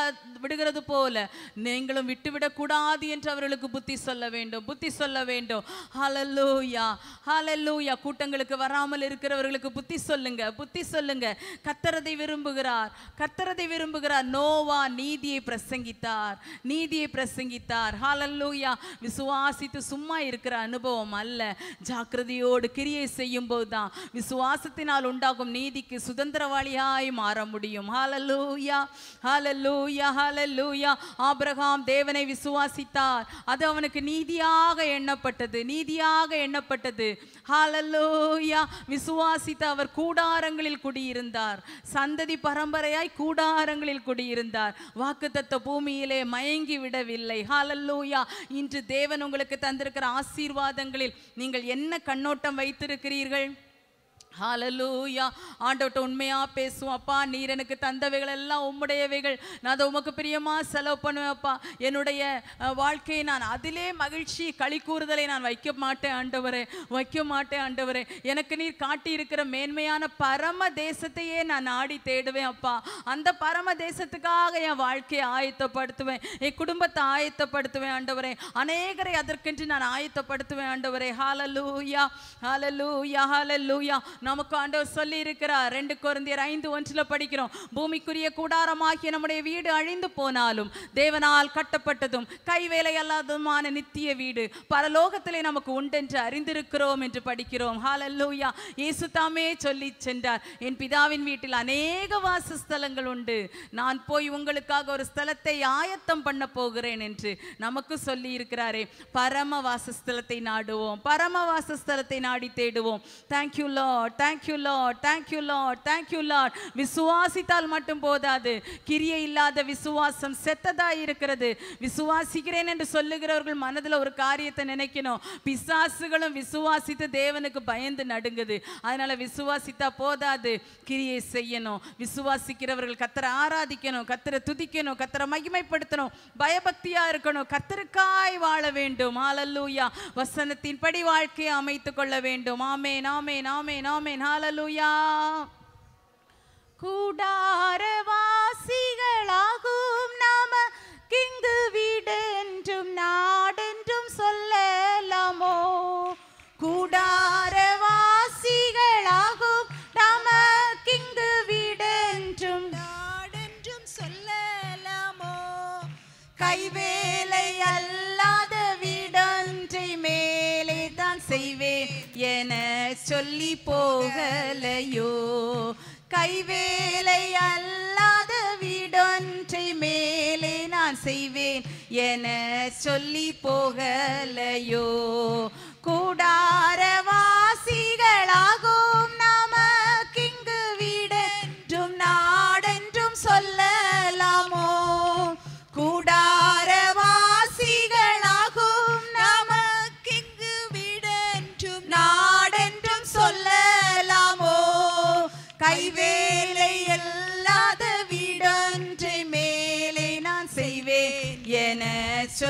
விடுகிறது போல நீங்களும் விட்டுவிடக்கூடாது என்று அவர்களுக்கு புத்தி சொல்ல வேண்டும் புத்தி சொல்ல வேண்டும் ஹலல்லூயா ஹலல்லூயா கூட்டங்களுக்கு வராமல் இருக்கிறவர்களுக்கு புத்தி சொல்லுங்க புத்தி சொல்லுங்க கத்தரதை விரும்புகிறார் கத்தரதை விரும்புகிறார் நோவா நீதியை பிரசங்கித்தார் நீதியை பிரசங்கித்தார் ஹலல்லூயா விசுவாசித்து சும்மா இருக்கிற அனுபவம் அல்ல ஜாக்கிரதையோடு கிரியை செய்யும் போது தான் விசுவாசத்தினால் உண்டாகும் நீதிக்கு சுதந்திரவாளியாய் மாற முடியும் ஹலலூயா ஹலலூயா ஹலலூயா ஆபிரகாம் தேவனை விசுவாசித்தார் அது அவனுக்கு நீதியாக எண்ணப்பட்டது நீதியாக எண்ணப்பட்டது ஹலலூயா விசுவாசித்த அவர் கூடாரங்களில் குடியிருந்தார் சந்ததி பரம்பரையாய் கூடாரங்களில் குடியிருந்தார் வாக்குத்தத்த பூமியிலே மயங்கி விடவில்லை ஹலலூயா இன்று தேவன் உங்களுக்கு தந்திருக்கிற ஆசீர்வாதங்களில் நீங்கள் என்ன கண்ணோட்டம் வைத்திருக்கிறீர்கள் ஹாலலூயா ஆண்டவட்ட உண்மையாக பேசுவோம் அப்பா நீர் எனக்கு தந்தவைகள் எல்லாம் உம்முடையவைகள் நான் அதை உமக்கு பிரியமாக செலவு பண்ணுவேன் அப்பா என்னுடைய வாழ்க்கையை நான் அதிலே மகிழ்ச்சி களி கூறுதலை நான் வைக்க மாட்டேன் ஆண்டவரே வைக்க மாட்டேன் ஆண்டவரே எனக்கு நீர் காட்டி இருக்கிற மேன்மையான பரம தேசத்தையே நான் நாடி தேடுவேன் அப்பா அந்த பரம தேசத்துக்காக என் வாழ்க்கையை ஆயத்தப்படுத்துவேன் என் குடும்பத்தை ஆயத்தப்படுத்துவேன் ஆண்டவரே அநேகரை அதற்கென்று நான் ஆயத்தப்படுத்துவேன் ஆண்டவரே ஹாலலூயா ஹாலலூயா ஹாலலூயா நமக்கு ஆண்டவர் சொல்லி இருக்கிறார் ரெண்டு குழந்தையர் ஐந்து ஒன்றில் படிக்கிறோம் பூமிக்குரிய கூடாரமாகிய நம்முடைய வீடு அழிந்து போனாலும் தேவனால் கட்டப்பட்டதும் கைவேலை அல்லாததுமான நித்திய வீடு பரலோகத்திலே நமக்கு உண்டென்று அறிந்திருக்கிறோம் என்று படிக்கிறோம் ஹாலல்லூயா இயேசு தாமே சொல்லி சென்றார் என் பிதாவின் வீட்டில் அநேக வாசஸ்தலங்கள் உண்டு நான் போய் உங்களுக்காக ஒரு ஸ்தலத்தை ஆயத்தம் பண்ண போகிறேன் என்று நமக்கு சொல்லி இருக்கிறாரே பரம வாசஸ்தலத்தை நாடுவோம் பரம வாசஸ்தலத்தை நாடி தேடுவோம் thank you Lord Lord thank you Lord thank you Lord thank you Lord விசுவாசித்தால் மட்டும் போதாது கிரிய இல்லாத விசுவாசம் செத்ததா இருக்கிறது விசுவாசிக்கிறேன் என்று சொல்லுகிறவர்கள் மனதில் ஒரு காரியத்தை நினைக்கணும் பிசாசுகளும் விசுவாசித்து தேவனுக்கு பயந்து நடுங்குது அதனால விசுவாசித்தா போதாது கிரியை செய்யணும் விசுவாசிக்கிறவர்கள் கத்தரை ஆராதிக்கணும் கத்தரை துதிக்கணும் கத்தரை மகிமைப்படுத்தணும் பயபக்தியா இருக்கணும் கத்தருக்காய் வாழ வேண்டும் ஆலல்லூயா படி வாழ்க்கையை அமைத்து கொள்ள வேண்டும் ஆமே நாமே நாமே நாமே ஆமேன் ஹாலலுயா வாசிகளாகும் நாம கிங்கு வீடென்றும் நாடென்றும் சொல்ல என சொல்லி போகலையோ கைவேலை அல்லாத வீடொன்றை மேலே நான் செய்வேன் என சொல்லி போகலையோ கூடாரவாசிகளாகும்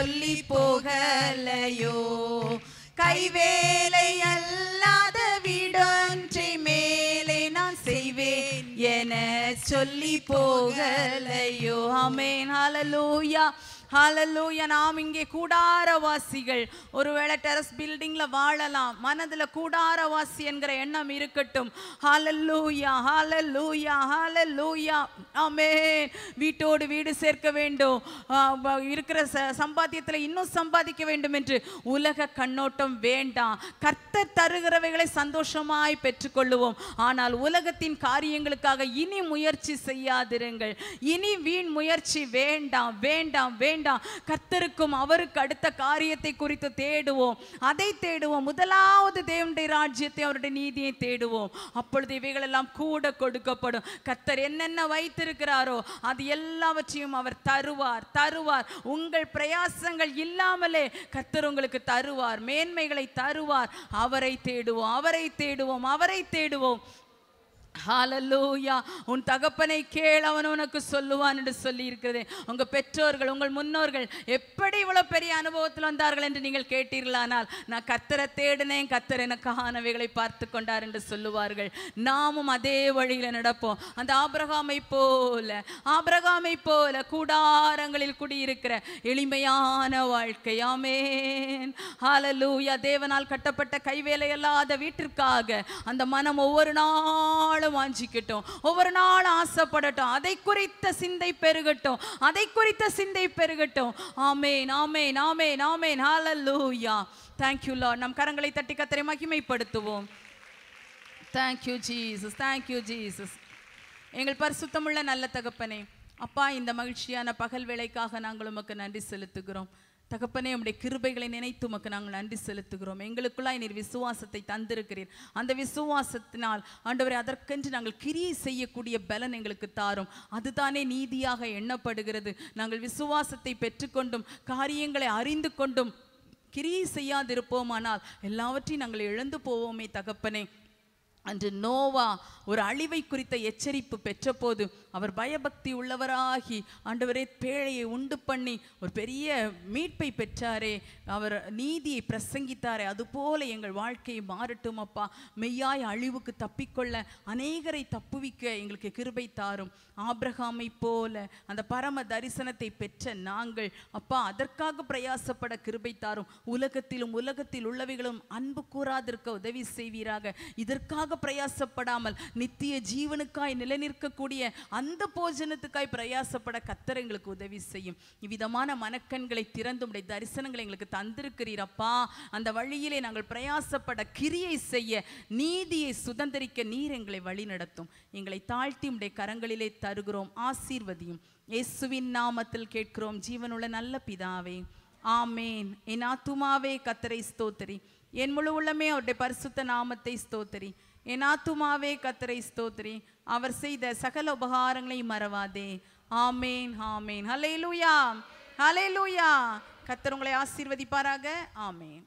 சொல்லி போகலையோ கைவேலை அல்லாத வீடொன்றை மேலே நான் செய்வேன் என சொல்லி போகலையோ அமேன் ஹலலூயா ஹாலல்லூயா நாம் இங்கே கூடாரவாசிகள் ஒருவேளை டெரஸ் பில்டிங்கில் வாழலாம் மனதில் கூடாரவாசி என்கிற எண்ணம் இருக்கட்டும் ஹாலல்லூயா ஹாலல்லூயா ஹாலல்லூயா ஆமே வீட்டோடு வீடு சேர்க்க வேண்டும் இருக்கிற ச சம்பாத்தியத்தில் இன்னும் சம்பாதிக்க வேண்டும் என்று உலக கண்ணோட்டம் வேண்டாம் கர்த்த தருகிறவைகளை சந்தோஷமாய் பெற்றுக்கொள்ளுவோம் ஆனால் உலகத்தின் காரியங்களுக்காக இனி முயற்சி செய்யாதிருங்கள் இனி வீண் முயற்சி வேண்டாம் வேண்டாம் வேண்டாம் வேண்டாம் கர்த்தருக்கும் அவருக்கு அடுத்த காரியத்தை குறித்து தேடுவோம் அதை தேடுவோம் முதலாவது தேவனுடைய ராஜ்யத்தை அவருடைய நீதியை தேடுவோம் அப்பொழுது இவைகளெல்லாம் கூட கொடுக்கப்படும் கர்த்தர் என்னென்ன வைத்திருக்கிறாரோ அது எல்லாவற்றையும் அவர் தருவார் தருவார் உங்கள் பிரயாசங்கள் இல்லாமலே கர்த்தர் உங்களுக்கு தருவார் மேன்மைகளை தருவார் அவரை தேடுவோம் அவரை தேடுவோம் அவரை தேடுவோம் ஹாலலூயா உன் தகப்பனை கேள் அவன் உனக்கு சொல்லுவான் என்று சொல்லி இருக்கிறது உங்க பெற்றோர்கள் உங்கள் முன்னோர்கள் எப்படி இவ்வளவு பெரிய அனுபவத்தில் வந்தார்கள் என்று நீங்கள் கேட்டீர்களானால் நான் கத்தரை தேடினேன் கத்தர் எனக்கானவைகளை பார்த்து கொண்டார் என்று சொல்லுவார்கள் நாமும் அதே வழியில் நடப்போம் அந்த ஆபிரகாமை போல ஆபிரகாமை போல கூடாரங்களில் குடியிருக்கிற எளிமையான வாழ்க்கையாமேன் ஹாலலூயா தேவனால் கட்டப்பட்ட கைவேலை இல்லாத வீட்டிற்காக அந்த மனம் ஒவ்வொரு நாள் நாளும் வாஞ்சிக்கட்டும் ஒவ்வொரு நாளும் ஆசைப்படட்டும் அதை குறித்த சிந்தை பெருகட்டும் அதை குறித்த சிந்தை பெருகட்டும் ஆமே நாமே நாமே நாமே நாலல்லூயா தேங்க்யூ லா நம் கரங்களை தட்டி கத்திரை மகிமைப்படுத்துவோம் தேங்க்யூ ஜீசஸ் தேங்க்யூ ஜீசஸ் எங்கள் பரிசுத்தமுள்ள நல்ல தகப்பனே அப்பா இந்த மகிழ்ச்சியான பகல் வேலைக்காக நாங்கள் உமக்கு நன்றி செலுத்துகிறோம் தகப்பனே உடைய கிருபைகளை நினைத்து உமக்கு நாங்கள் நன்றி செலுத்துகிறோம் எங்களுக்குள்ளாய் நீர் விசுவாசத்தை தந்திருக்கிறீர் அந்த விசுவாசத்தினால் ஆண்டவரை அதற்கென்று நாங்கள் கிரியை செய்யக்கூடிய பலன் எங்களுக்கு தாரும் அதுதானே நீதியாக எண்ணப்படுகிறது நாங்கள் விசுவாசத்தை பெற்றுக்கொண்டும் காரியங்களை அறிந்து கொண்டும் கிரியை செய்யாதிருப்போமானால் எல்லாவற்றையும் நாங்கள் இழந்து போவோமே தகப்பனே அன்று நோவா ஒரு அழிவை குறித்த எச்சரிப்பு பெற்றபோது அவர் பயபக்தி உள்ளவராகி ஆண்டவரே பேழையை உண்டு பண்ணி ஒரு பெரிய மீட்பை பெற்றாரே அவர் நீதியை பிரசங்கித்தாரே அதுபோல எங்கள் வாழ்க்கையை மாறட்டும் அப்பா மெய்யாய் அழிவுக்கு தப்பிக்கொள்ள அநேகரை தப்புவிக்க எங்களுக்கு கிருபை தாரும் ஆப்ரஹாமை போல அந்த பரம தரிசனத்தை பெற்ற நாங்கள் அப்பா அதற்காக பிரயாசப்பட கிருபை தாரும் உலகத்திலும் உலகத்தில் உள்ளவைகளும் அன்பு கூறாதிருக்க உதவி செய்வீராக இதற்காக அதற்காக பிரயாசப்படாமல் நித்திய ஜீவனுக்காய் நிலைநிற்கக்கூடிய அந்த போஜனத்துக்காய் பிரயாசப்பட கத்தர் எங்களுக்கு உதவி செய்யும் இவ்விதமான மனக்கண்களை திறந்து உடைய தரிசனங்களை எங்களுக்கு தந்திருக்கிறீரப்பா அந்த வழியிலே நாங்கள் பிரயாசப்பட கிரியை செய்ய நீதியை சுதந்திரிக்க நீர் எங்களை வழி நடத்தும் எங்களை தாழ்த்தி உடைய கரங்களிலே தருகிறோம் ஆசீர்வதியும் இயேசுவின் நாமத்தில் கேட்கிறோம் ஜீவனுள்ள நல்ல பிதாவே ஆமேன் என் ஆத்துமாவே கத்தரை ஸ்தோத்தரி என் முழு உள்ளமே அவருடைய பரிசுத்த நாமத்தை ஸ்தோத்தரி என் ஆத்துமாவே கத்தரை ஸ்தோத்ரி அவர் செய்த சகல உபகாரங்களை மறவாதே ஆமேன் ஆமேன் ஹலே லூயா ஹலே லூயா கத்தர் உங்களை ஆசீர்வதிப்பாராக ஆமேன்